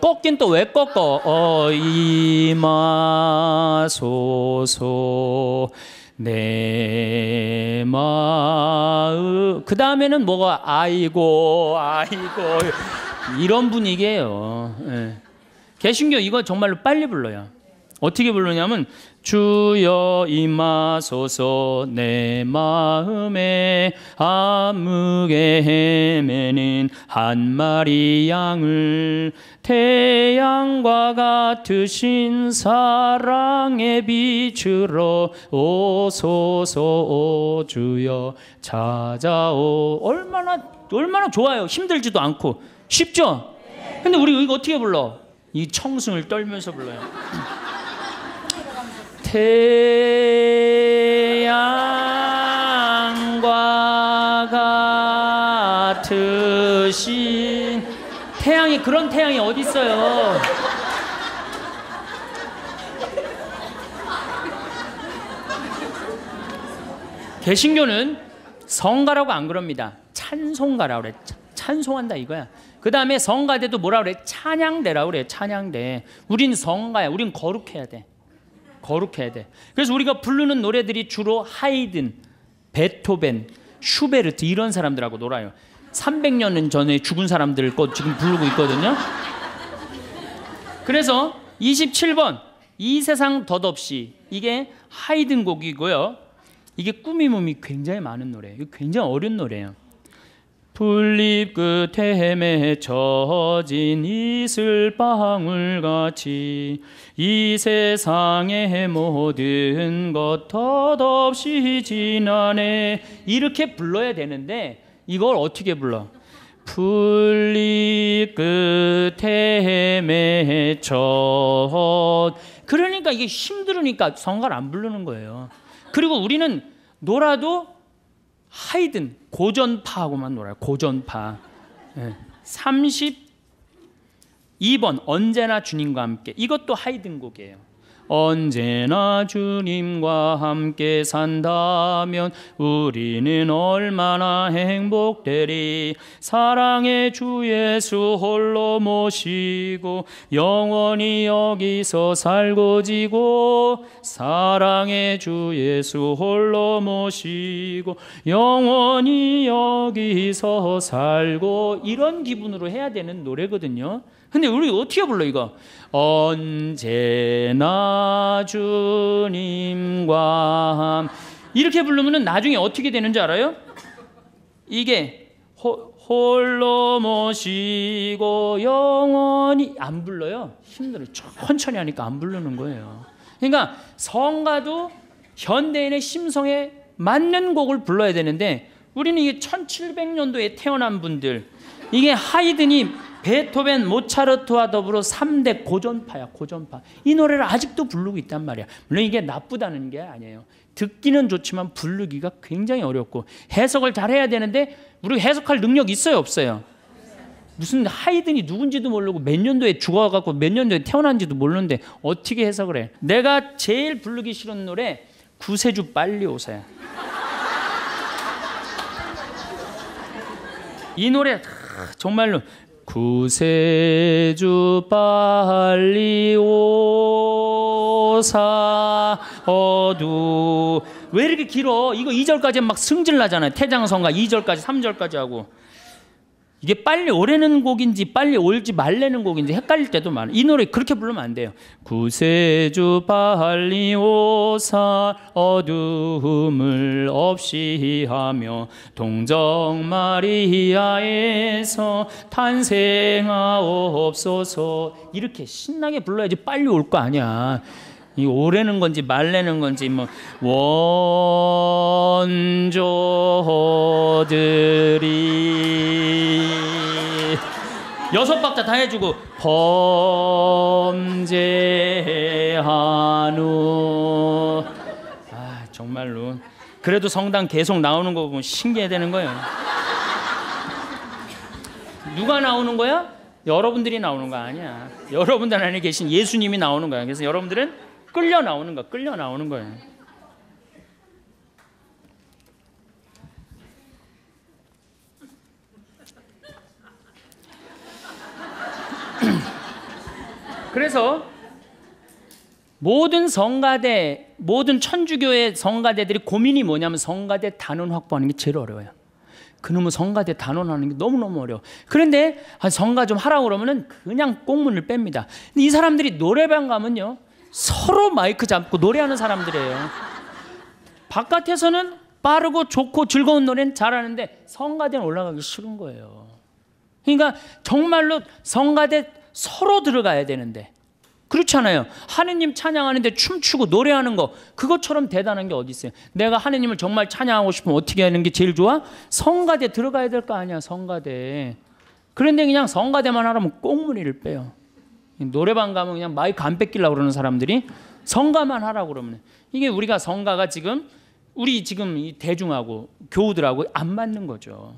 꺾긴 또 왜 꺾어? 어, 이마소소 내 마음 그 다음에는 뭐가 아이고 아이고 이런 분위기예요. 네. 개신교 이거 정말로 빨리 불러요. 어떻게 부르냐면 주여 임하소서 내 마음에 아무게 헤매는 한 마리 양을 태양과 같으신 사랑의 빛으로 오소서 오 주여 찾아오 얼마나 얼마나 좋아요 힘들지도 않고 쉽죠? 근데 우리 이거 어떻게 불러? 이 청승을 떨면서 불러요. 태양과 같으신 태양이 그런 태양이 어디 있어요? 개신교는 성가라고 안 그럽니다. 찬송가라고 그래. 찬송한다 이거야. 그 다음에 성가대도 뭐라 그래? 찬양대라 그래. 찬양대. 우린 성가야. 우린 거룩해야 돼. 거룩해야 돼. 그래서 우리가 부르는 노래들이 주로 하이든, 베토벤, 슈베르트 이런 사람들하고 놀아요. 300년 전에 죽은 사람들 거 지금 부르고 있거든요. 그래서 27번 이 세상 덧없이 이게 하이든 곡이고요. 이게 꾸미몸이 굉장히 많은 노래예요. 굉장히 어려운 노래예요. 풀립 끝에 헤매진 이슬방울같이 이 세상의 모든 것 덧없이 지나네 이렇게 불러야 되는데 이걸 어떻게 불러? 풀립 끝에 헤매쳐 그러니까 이게 힘들으니까 성가를 안 부르는 거예요 그리고 우리는 놀아도 하이든 고전파하고만 놀아요. 고전파. 네. 예. 32번 언제나 주님과 함께 이것도 하이든 곡이에요. 언제나 주님과 함께 산다면 우리는 얼마나 행복되리 사랑의 주 예수 홀로 모시고 영원히 여기서 살고 지고 사랑의 주 예수 홀로 모시고 영원히 여기서 살고 이런 기분으로 해야 되는 노래거든요. 근데 우리 어떻게 불러 이거? 언제나 주님과 함 이렇게 부르면 나중에 어떻게 되는지 알아요? 이게 호, 홀로 모시고 영원히 안 불러요. 힘들어. 천천히 하니까 안 부르는 거예요. 그러니까 성가도 현대인의 심성에 맞는 곡을 불러야 되는데 우리는 이게 1700년도에 태어난 분들 이게 하이든이 베토벤, 모차르트와 더불어 3대 고전파야, 고전파. 이 노래를 아직도 부르고 있단 말이야. 물론 이게 나쁘다는 게 아니에요. 듣기는 좋지만 부르기가 굉장히 어렵고 해석을 잘해야 되는데 우리 해석할 능력 있어요, 없어요? 무슨 하이든이 누군지도 모르고 몇 년도에 죽어갖고 몇 년도에 태어난지도 모르는데 어떻게 해석을 해? 내가 제일 부르기 싫은 노래 구세주 빨리 오세요. 이 노래 정말로 구세주 빨리 오사 어두 왜 이렇게 길어? 이거 2절까지 막 승질 나잖아요. 태장성가 2절까지 3절까지 하고 이게 빨리 오래는 곡인지 빨리 올지 말래는 곡인지 헷갈릴 때도 많아요. 이 노래 그렇게 부르면 안 돼요. 구세주 빨리 오사 어두움을 없이 하며 동정 마리아에서 탄생하옵소서 이렇게 신나게 불러야지 빨리 올 거 아니야. 이 오래는 건지 말래는 건지 뭐 원조들이 여섯 박자 다 해주고 범죄하누 아 정말로 그래도 성당 계속 나오는 거 보면 신기해 되는 거예요 누가 나오는 거야? 여러분들이 나오는 거 아니야 여러분들 안에 계신 예수님이 나오는 거야 그래서 여러분들은 끌려 나오는 거, 끌려 나오는 거예요. 그래서 모든 성가대, 모든 천주교의 성가대들이 고민이 뭐냐면 성가대 단원 확보하는 게 제일 어려워요. 그놈의 성가대 단원하는 게 너무너무 어려워. 그런데 성가 좀 하라고 그러면 그냥 꽁문을 뺍니다. 근데 이 사람들이 노래방 가면요. 서로 마이크 잡고 노래하는 사람들이에요. 바깥에서는 빠르고 좋고 즐거운 노래는 잘하는데 성가대는 올라가기 싫은 거예요. 그러니까 정말로 성가대 서로 들어가야 되는데 그렇잖아요. 하느님 찬양하는데 춤추고 노래하는 거 그것처럼 대단한 게 어디 있어요? 내가 하느님을 정말 찬양하고 싶으면 어떻게 하는 게 제일 좋아? 성가대 들어가야 될 거 아니야 성가대. 그런데 그냥 성가대만 하라면 꽁무니를 빼요. 노래방 가면 그냥 마이크 안 뺏기려고 그러는 사람들이 성가만 하라고 그러면 이게 우리가 성가가 지금 우리 지금 이 대중하고 교우들하고 안 맞는 거죠.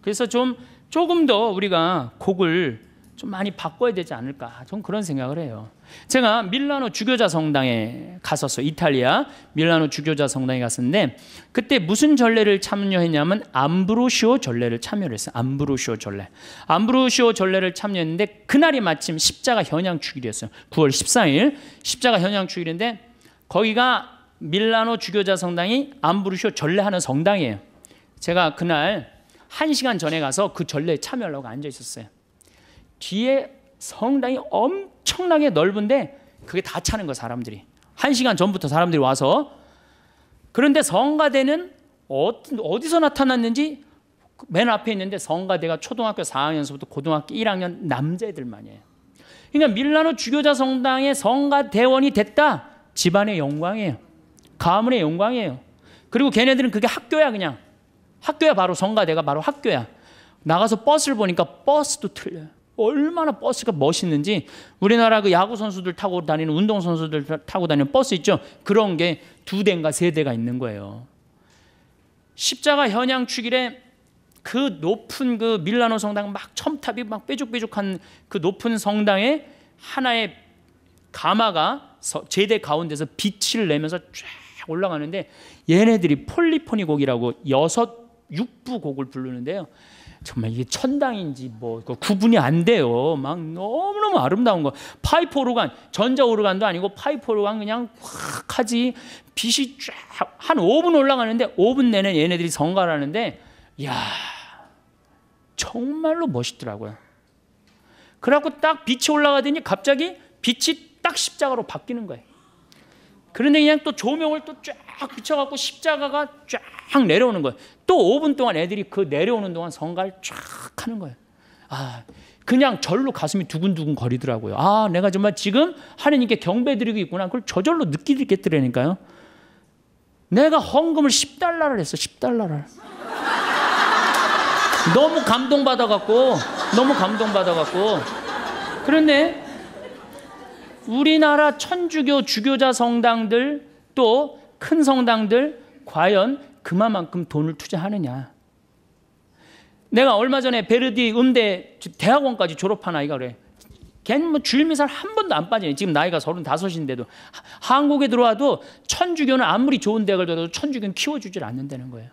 그래서 좀 조금 더 우리가 곡을 좀 많이 바꿔야 되지 않을까. 좀 아, 그런 생각을 해요. 제가 밀라노 주교자 성당에 갔었어요. 이탈리아 밀라노 주교자 성당에 갔었는데 그때 무슨 전례를 참여했냐면 암브로시오 전례를 참여를 했어요. 암브로시오 전례. 암브로시오 전례를 참여했는데 그날이 마침 십자가 현양 축일이었어요 9월 14일 십자가 현양 주일인데 거기가 밀라노 주교자 성당이 암브로시오 전례하는 성당이에요. 제가 그날 1시간 전에 가서 그 전례에 참여하려고 앉아 있었어요. 뒤에 성당이 엄청나게 넓은데 그게 다 차는 거 사람들이 한 시간 전부터 사람들이 와서 그런데 성가대는 어디서 나타났는지 맨 앞에 있는데 성가대가 초등학교 4학년서부터 고등학교 1학년 남자애들만이에요. 그러니까 밀라노 주교자 성당의 성가대원이 됐다. 집안의 영광이에요. 가문의 영광이에요. 그리고 걔네들은 그게 학교야 그냥. 학교야 바로 성가대가 바로 학교야. 나가서 버스를 보니까 버스도 틀려요. 얼마나 버스가 멋있는지 우리나라 그 야구 선수들 타고 다니는 운동 선수들 타고 다니는 버스 있죠. 그런 게 두 대인가 세 대가 있는 거예요. 십자가 현양 축일에 그 높은 그 밀라노 성당 막 첨탑이 막 빼죽빼죽한 그 높은 성당에 하나의 가마가 제대 가운데서 빛을 내면서 쫙 올라가는데 얘네들이 폴리포니 곡이라고 여섯 육부 곡을 부르는데요. 정말 이게 천당인지 뭐 구분이 안 돼요. 막 너무너무 아름다운 거. 파이프 오르간, 전자 오르간도 아니고 파이프 오르간 그냥 확 하지 빛이 쫙 한 5분 올라가는데 5분 내내 얘네들이 성가하는데 야 정말로 멋있더라고요. 그래갖고 딱 빛이 올라가더니 갑자기 빛이 딱 십자가로 바뀌는 거예요. 그런데 그냥 또 조명을 또쫙 쫙붙여갖고 십자가가 쫙 내려오는 거예요. 또 5분 동안 애들이 그 내려오는 동안 성가를 쫙 하는 거예요. 아, 그냥 절로 가슴이 두근두근 거리더라고요. 아, 내가 정말 지금 하느님께 경배드리고 있구나. 그걸 저절로 느끼겠더라니까요. 내가 헌금을 10달러를 했어, 10달러를. 너무 감동받아갖고, 너무 감동받아갖고. 그런데 우리나라 천주교 주교자 성당들 또큰 성당들 과연 그만큼 돈을 투자하느냐. 내가 얼마 전에 베르디 음대 대학원까지 졸업한 아이가 그래. 걔는 뭐 주일미사를 한 번도 안 빠지네. 지금 나이가 서른다섯인데도 한국에 들어와도 천주교는 아무리 좋은 대학을 들어도 천주교는 키워주질 않는다는 거예요.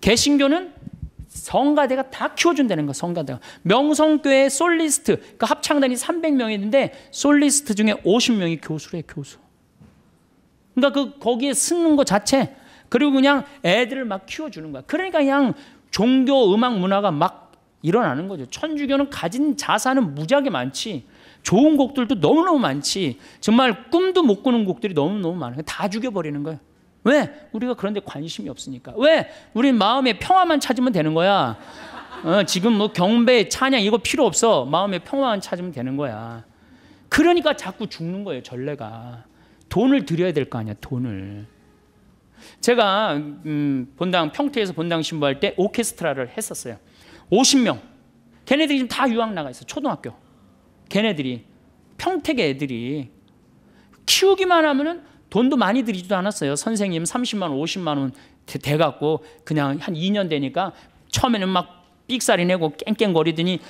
개신교는 성가대가 다 키워준다는 거 성가대가. 명성교회 솔리스트, 그 합창단이 3 0 0명 있는데 솔리스트 중에 50명이 교수래, 교수. 그러니까 그 거기에 쓰는 것 자체 그리고 그냥 애들을 막 키워주는 거야. 그러니까 그냥 종교 음악 문화가 막 일어나는 거죠. 천주교는 가진 자산은 무지하게 많지. 좋은 곡들도 너무너무 많지. 정말 꿈도 못 꾸는 곡들이 너무너무 많아요. 다 죽여버리는 거예요 왜? 우리가 그런데 관심이 없으니까. 왜? 우리 마음의 평화만 찾으면 되는 거야. 어, 지금 뭐 경배, 찬양 이거 필요 없어. 마음의 평화만 찾으면 되는 거야. 그러니까 자꾸 죽는 거예요, 전례가. 돈을 드려야 될 거 아니야, 돈을. 제가 음, 본당 평택에서 본당 신부할 때 오케스트라를 했었어요. 50명. 걔네들이 지금 다 유학 나가 있어. 초등학교. 걔네들이 평택의 애들이 키우기만 하면은 돈도 많이 들이지도 않았어요. 선생님 30만 원, 50만 원돼 갖고 그냥 한 2년 되니까 처음에는 막 삑사리 내고 깽깽거리더니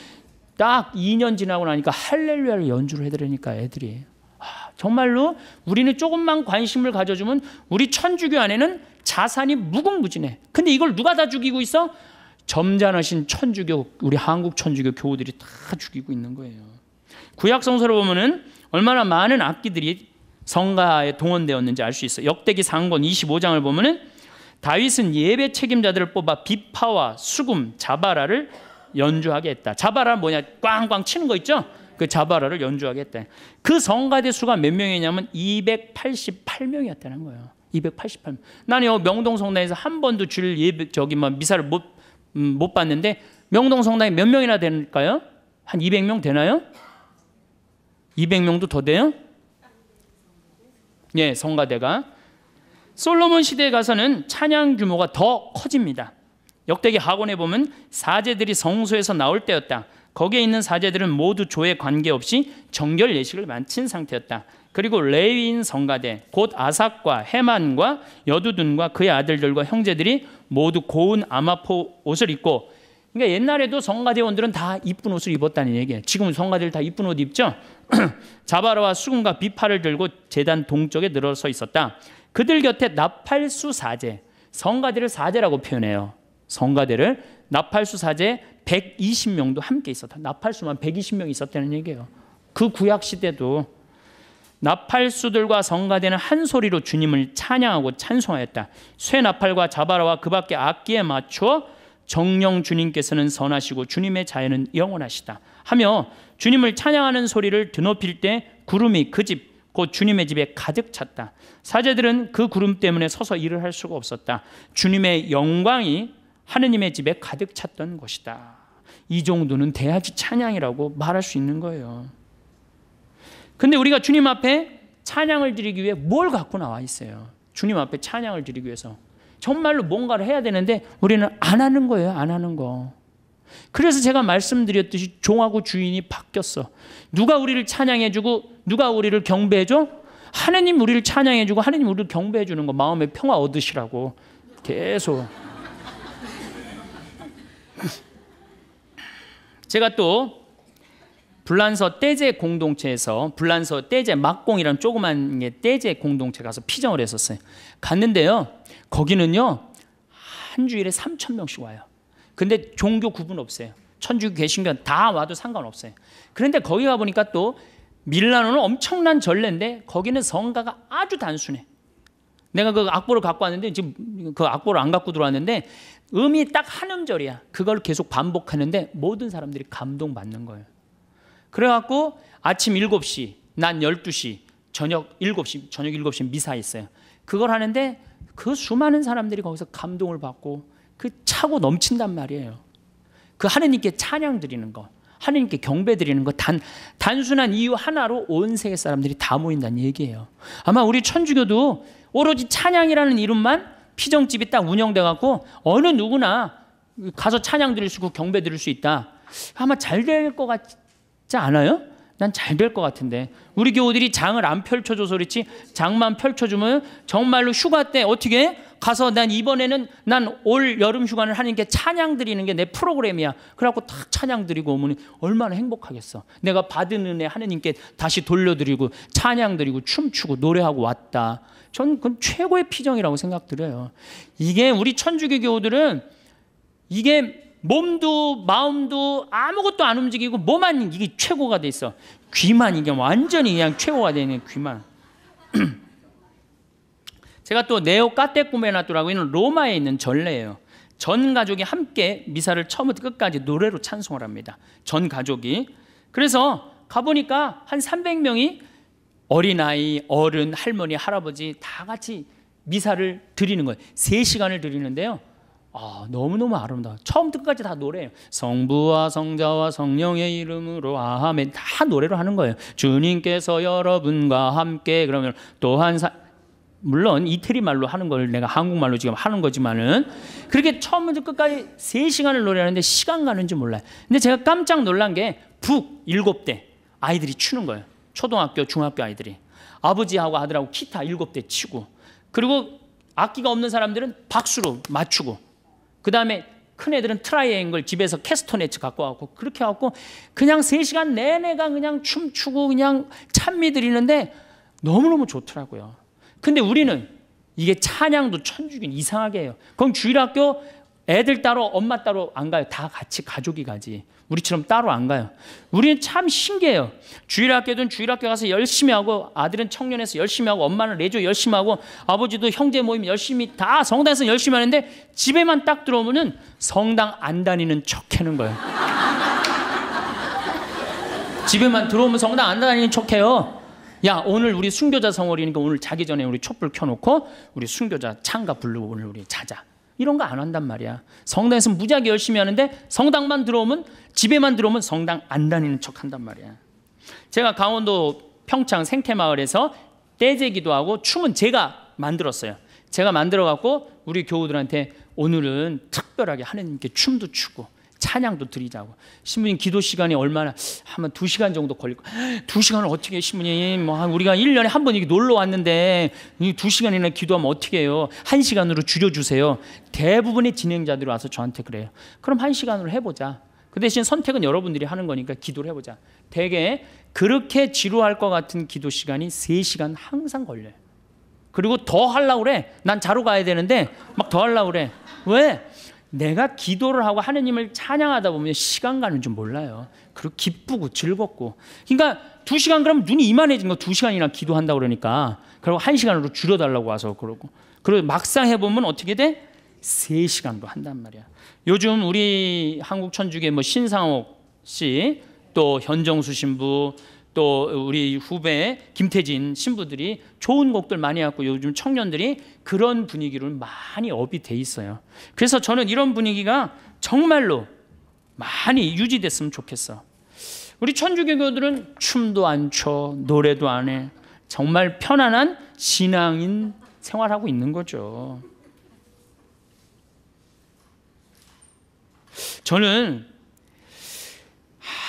딱 2년 지나고 나니까 할렐루야를 연주를 해드리니까 애들이 아, 정말로 우리는 조금만 관심을 가져주면 우리 천주교 안에는 자산이 무궁무진해. 근데 이걸 누가 다 죽이고 있어? 점잖으신 천주교 우리 한국 천주교 교우들이 다 죽이고 있는 거예요. 구약 성서를 보면은 얼마나 많은 악기들이 성가에 동원되었는지 알 수 있어요. 역대기 상권 25장을 보면은 다윗은 예배 책임자들을 뽑아 비파와 수금, 자바라를 연주하게 했다. 자바라 뭐냐? 꽝꽝 치는 거 있죠? 그 자바라를 연주하겠대그 성가대 수가 몇 명이냐면 288명이었다는 거예요. 288. 나는요 명동 성당에서 한 번도 주 예배 저기 뭐 미사를 못못 음, 봤는데 명동 성당에 몇 명이나 될까요? 한 200명 되나요? 200명도 더 돼요? 예, 성가대가 솔로몬 시대에 가서는 찬양 규모가 더 커집니다. 역대기 하원에 보면 사제들이 성소에서 나올 때였다. 거기에 있는 사제들은 모두 조에 관계없이 정결 예식을 마친 상태였다. 그리고 레위인 성가대 곧 아삭과 헤만과 여두둔과 그의 아들들과 형제들이 모두 고운 아마포 옷을 입고 그러니까 옛날에도 성가대원들은 다 이쁜 옷을 입었다는 얘기예요. 지금 성가대들 다 이쁜 옷 입죠? 자바라와 수금과 비파를 들고 재단 동쪽에 늘어서 있었다. 그들 곁에 나팔수 사제, 성가대를 사제라고 표현해요. 성가대를 나팔수 사제, 120명도 함께 있었다. 나팔수만 120명 있었다는 얘기예요. 그 구약 시대도 나팔수들과 성가대는 한 소리로 주님을 찬양하고 찬송하였다. 쇠 나팔과 자바라와 그밖에 악기에 맞춰 정령 주님께서는 선하시고 주님의 자애는 영원하시다. 하며 주님을 찬양하는 소리를 드높일 때 구름이 그 집, 곧 주님의 집에 가득 찼다. 사제들은 그 구름 때문에 서서 일을 할 수가 없었다. 주님의 영광이 하느님의 집에 가득 찼던 것이다. 이 정도는 대하지 찬양이라고 말할 수 있는 거예요. 근데 우리가 주님 앞에 찬양을 드리기 위해 뭘 갖고 나와 있어요? 주님 앞에 찬양을 드리기 위해서 정말로 뭔가를 해야 되는데 우리는 안 하는 거예요. 안 하는 거. 그래서 제가 말씀드렸듯이 종하고 주인이 바뀌었어. 누가 우리를 찬양해주고 누가 우리를 경배해줘? 하느님 우리를 찬양해주고 하느님 우리를 경배해주는 거 마음의 평화 얻으시라고 계속. 제가 또 불란서 떼제 공동체에서 불란서 떼제 막공이라는 조그만 게 떼제 공동체 가서 피정을 했었어요. 갔는데요. 거기는요. 한 주일에 3천 명씩 와요. 근데 종교 구분 없어요. 천주교 개신교 다 와도 상관없어요. 그런데 거기 가 보니까 또 밀라노는 엄청난 전례인데 거기는 성가가 아주 단순해. 내가 그 악보를 갖고 왔는데 지금 그 악보를 안 갖고 들어왔는데 음이 딱 한 음절이야. 그걸 계속 반복하는데 모든 사람들이 감동받는 거예요. 그래갖고 아침 7시, 난 12시, 저녁 7시, 저녁 7시 미사 했어요 그걸 하는데 그 수많은 사람들이 거기서 감동을 받고 그 차고 넘친단 말이에요. 그 하느님께 찬양 드리는 거, 하느님께 경배 드리는 거 단, 단순한 이유 하나로 온 세계 사람들이 다 모인다는 얘기예요. 아마 우리 천주교도 오로지 찬양이라는 이름만 피정집이 딱 운영돼 갖고 어느 누구나 가서 찬양 드릴 수 있고 경배 드릴 수 있다. 아마 잘 될 것 같지 않아요? 난 잘 될 것 같은데 우리 교우들이 장을 안 펼쳐줘서 그렇지 장만 펼쳐주면 정말로 휴가 때 어떻게 가서 난 이번에는 난 올 여름 휴가를 하는게 찬양 드리는 게 내 프로그램이야 그래갖고 탁 찬양 드리고 오면 얼마나 행복하겠어 내가 받은 은혜 하느님께 다시 돌려드리고 찬양 드리고 춤추고 노래하고 왔다 전 그건 최고의 피정이라고 생각드려요. 이게 우리 천주교교들은 우 이게 몸도 마음도 아무것도 안 움직이고 뭐만 이게 최고가 돼 있어. 귀만 이게 완전히 그냥 최고가 되는 귀만. 제가 또 네오 까떼꿈에나토라고 있는 로마에 있는 전례예요. 전 가족이 함께 미사를 처음부터 끝까지 노래로 찬송을 합니다. 전 가족이. 그래서 가보니까 한 300명이 어린아이, 어른, 할머니, 할아버지 다 같이 미사를 드리는 거예요. 세 시간을 드리는데요. 아, 너무너무 아름다워. 처음부터 끝까지 다 노래예요. 성부와 성자와 성령의 이름으로 아멘. 다 노래로 하는 거예요. 주님께서 여러분과 함께 그러면 또한 사, 물론 이태리 말로 하는 걸 내가 한국말로 지금 하는 거지만은 그렇게 처음부터 끝까지 세시간을 노래하는데 시간 가는 줄 몰라요. 근데 제가 깜짝 놀란 게 북일대 아이들이 추는 거예요. 초등학교, 중학교 아이들이 아버지하고 아들하고 기타 일곱 대 치고 그리고 악기가 없는 사람들은 박수로 맞추고 그 다음에 큰 애들은 트라이앵글 집에서 캐스터네츠 갖고 왔고 그렇게 하고 그냥 세 시간 내내가 그냥 춤추고 그냥 찬미 드리는데 너무너무 좋더라고요. 근데 우리는 이게 찬양도 천주교 이상하게 해요. 그럼 주일학교 애들 따로 엄마 따로 안 가요. 다 같이 가족이 가지. 우리처럼 따로 안 가요. 우리는 참 신기해요. 주일 학교든 주일 학교 가서 열심히 하고 아들은 청년에서 열심히 하고 엄마는 레조 열심히 하고 아버지도 형제 모임 열심히 다 성당에서 열심히 하는데 집에만 딱 들어오면은 성당 안 다니는 척하는 거예요. 집에만 들어오면 성당 안 다니는 척해요. 야 오늘 우리 순교자 성월이니까 오늘 자기 전에 우리 촛불 켜놓고 우리 순교자 창가부르 오늘 우리 자자. 이런 거 안 한단 말이야. 성당에서 무지하게 열심히 하는데 성당만 들어오면 집에만 들어오면 성당 안 다니는 척 한단 말이야. 제가 강원도 평창 생태마을에서 떼제기도 하고 춤은 제가 만들었어요. 제가 만들어 갖고 우리 교우들한테 오늘은 특별하게 하느님께 춤도 추고 찬양도 드리자고. 신부님 기도 시간이 얼마나 한두 시간 정도 걸릴 거. 두 시간을 어떻게 해, 신부님? 뭐 우리가 1년에 한 번 이렇게 놀러 왔는데 이 두 시간이나 기도하면 어떻게 해요? 한 시간으로 줄여주세요. 대부분의 진행자들이 와서 저한테 그래요. 그럼 한 시간으로 해보자. 그 대신 선택은 여러분들이 하는 거니까 기도를 해보자. 대개 그렇게 지루할 것 같은 기도 시간이 세시간 항상 걸려요. 그리고 더 하려고 그래. 난 자러 가야 되는데 막 더 하려고 그래. 왜? 내가 기도를 하고 하느님을 찬양하다 보면 시간 가는 줄 몰라요. 그리고 기쁘고 즐겁고. 그러니까 두 시간 그럼 눈이 이만해진 거 두 시간이나 기도한다 그러니까 그리고 한 시간으로 줄여달라고 와서 그러고. 그리고 막상 해보면 어떻게 돼? 세 시간도 한단 말이야. 요즘 우리 한국 천주교 뭐 신상옥 씨, 또 현정수 신부, 또 우리 후배 김태진 신부들이 좋은 곡들 많이 갖고 요즘 청년들이 그런 분위기로 많이 업이 돼 있어요. 그래서 저는 이런 분위기가 정말로 많이 유지됐으면 좋겠어. 우리 천주교교들은 춤도 안 춰, 노래도 안 해. 정말 편안한 신앙인 생활하고 있는 거죠. 저는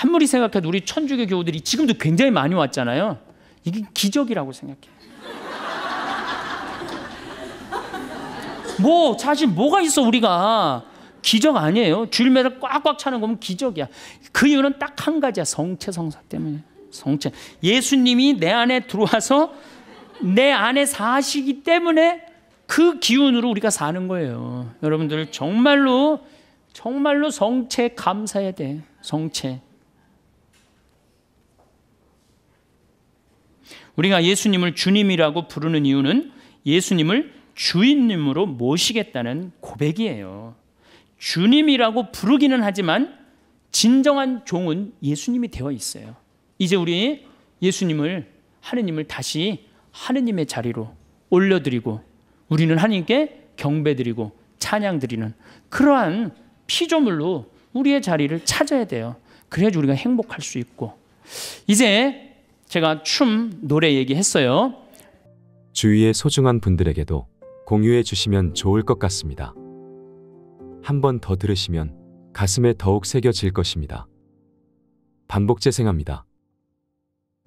아무리 생각해도 우리 천주교 교우들이 지금도 굉장히 많이 왔잖아요. 이게 기적이라고 생각해. 뭐 사실 뭐가 있어 우리가 기적 아니에요. 주일매를 꽉꽉 차는 거면 기적이야. 그 이유는 딱 한 가지야. 성체 성사 때문에. 성체. 예수님이 내 안에 들어와서 내 안에 사시기 때문에 그 기운으로 우리가 사는 거예요. 여러분들 정말로 정말로 성체 감사해야 돼. 성체. 우리가 예수님을 주님이라고 부르는 이유는 예수님을 주인님으로 모시겠다는 고백이에요. 주님이라고 부르기는 하지만 진정한 종은 예수님이 되어 있어요. 이제 우리 예수님을 하느님을 다시 하느님의 자리로 올려드리고 우리는 하나님께 경배드리고 찬양드리는 그러한 피조물로 우리의 자리를 찾아야 돼요. 그래야지 우리가 행복할 수 있고. 이제 제가 춤, 노래 얘기했어요. 주위의 소중한 분들에게도 공유해 주시면 좋을 것 같습니다. 한 번 더 들으시면 가슴에 더욱 새겨질 것입니다. 반복 재생합니다.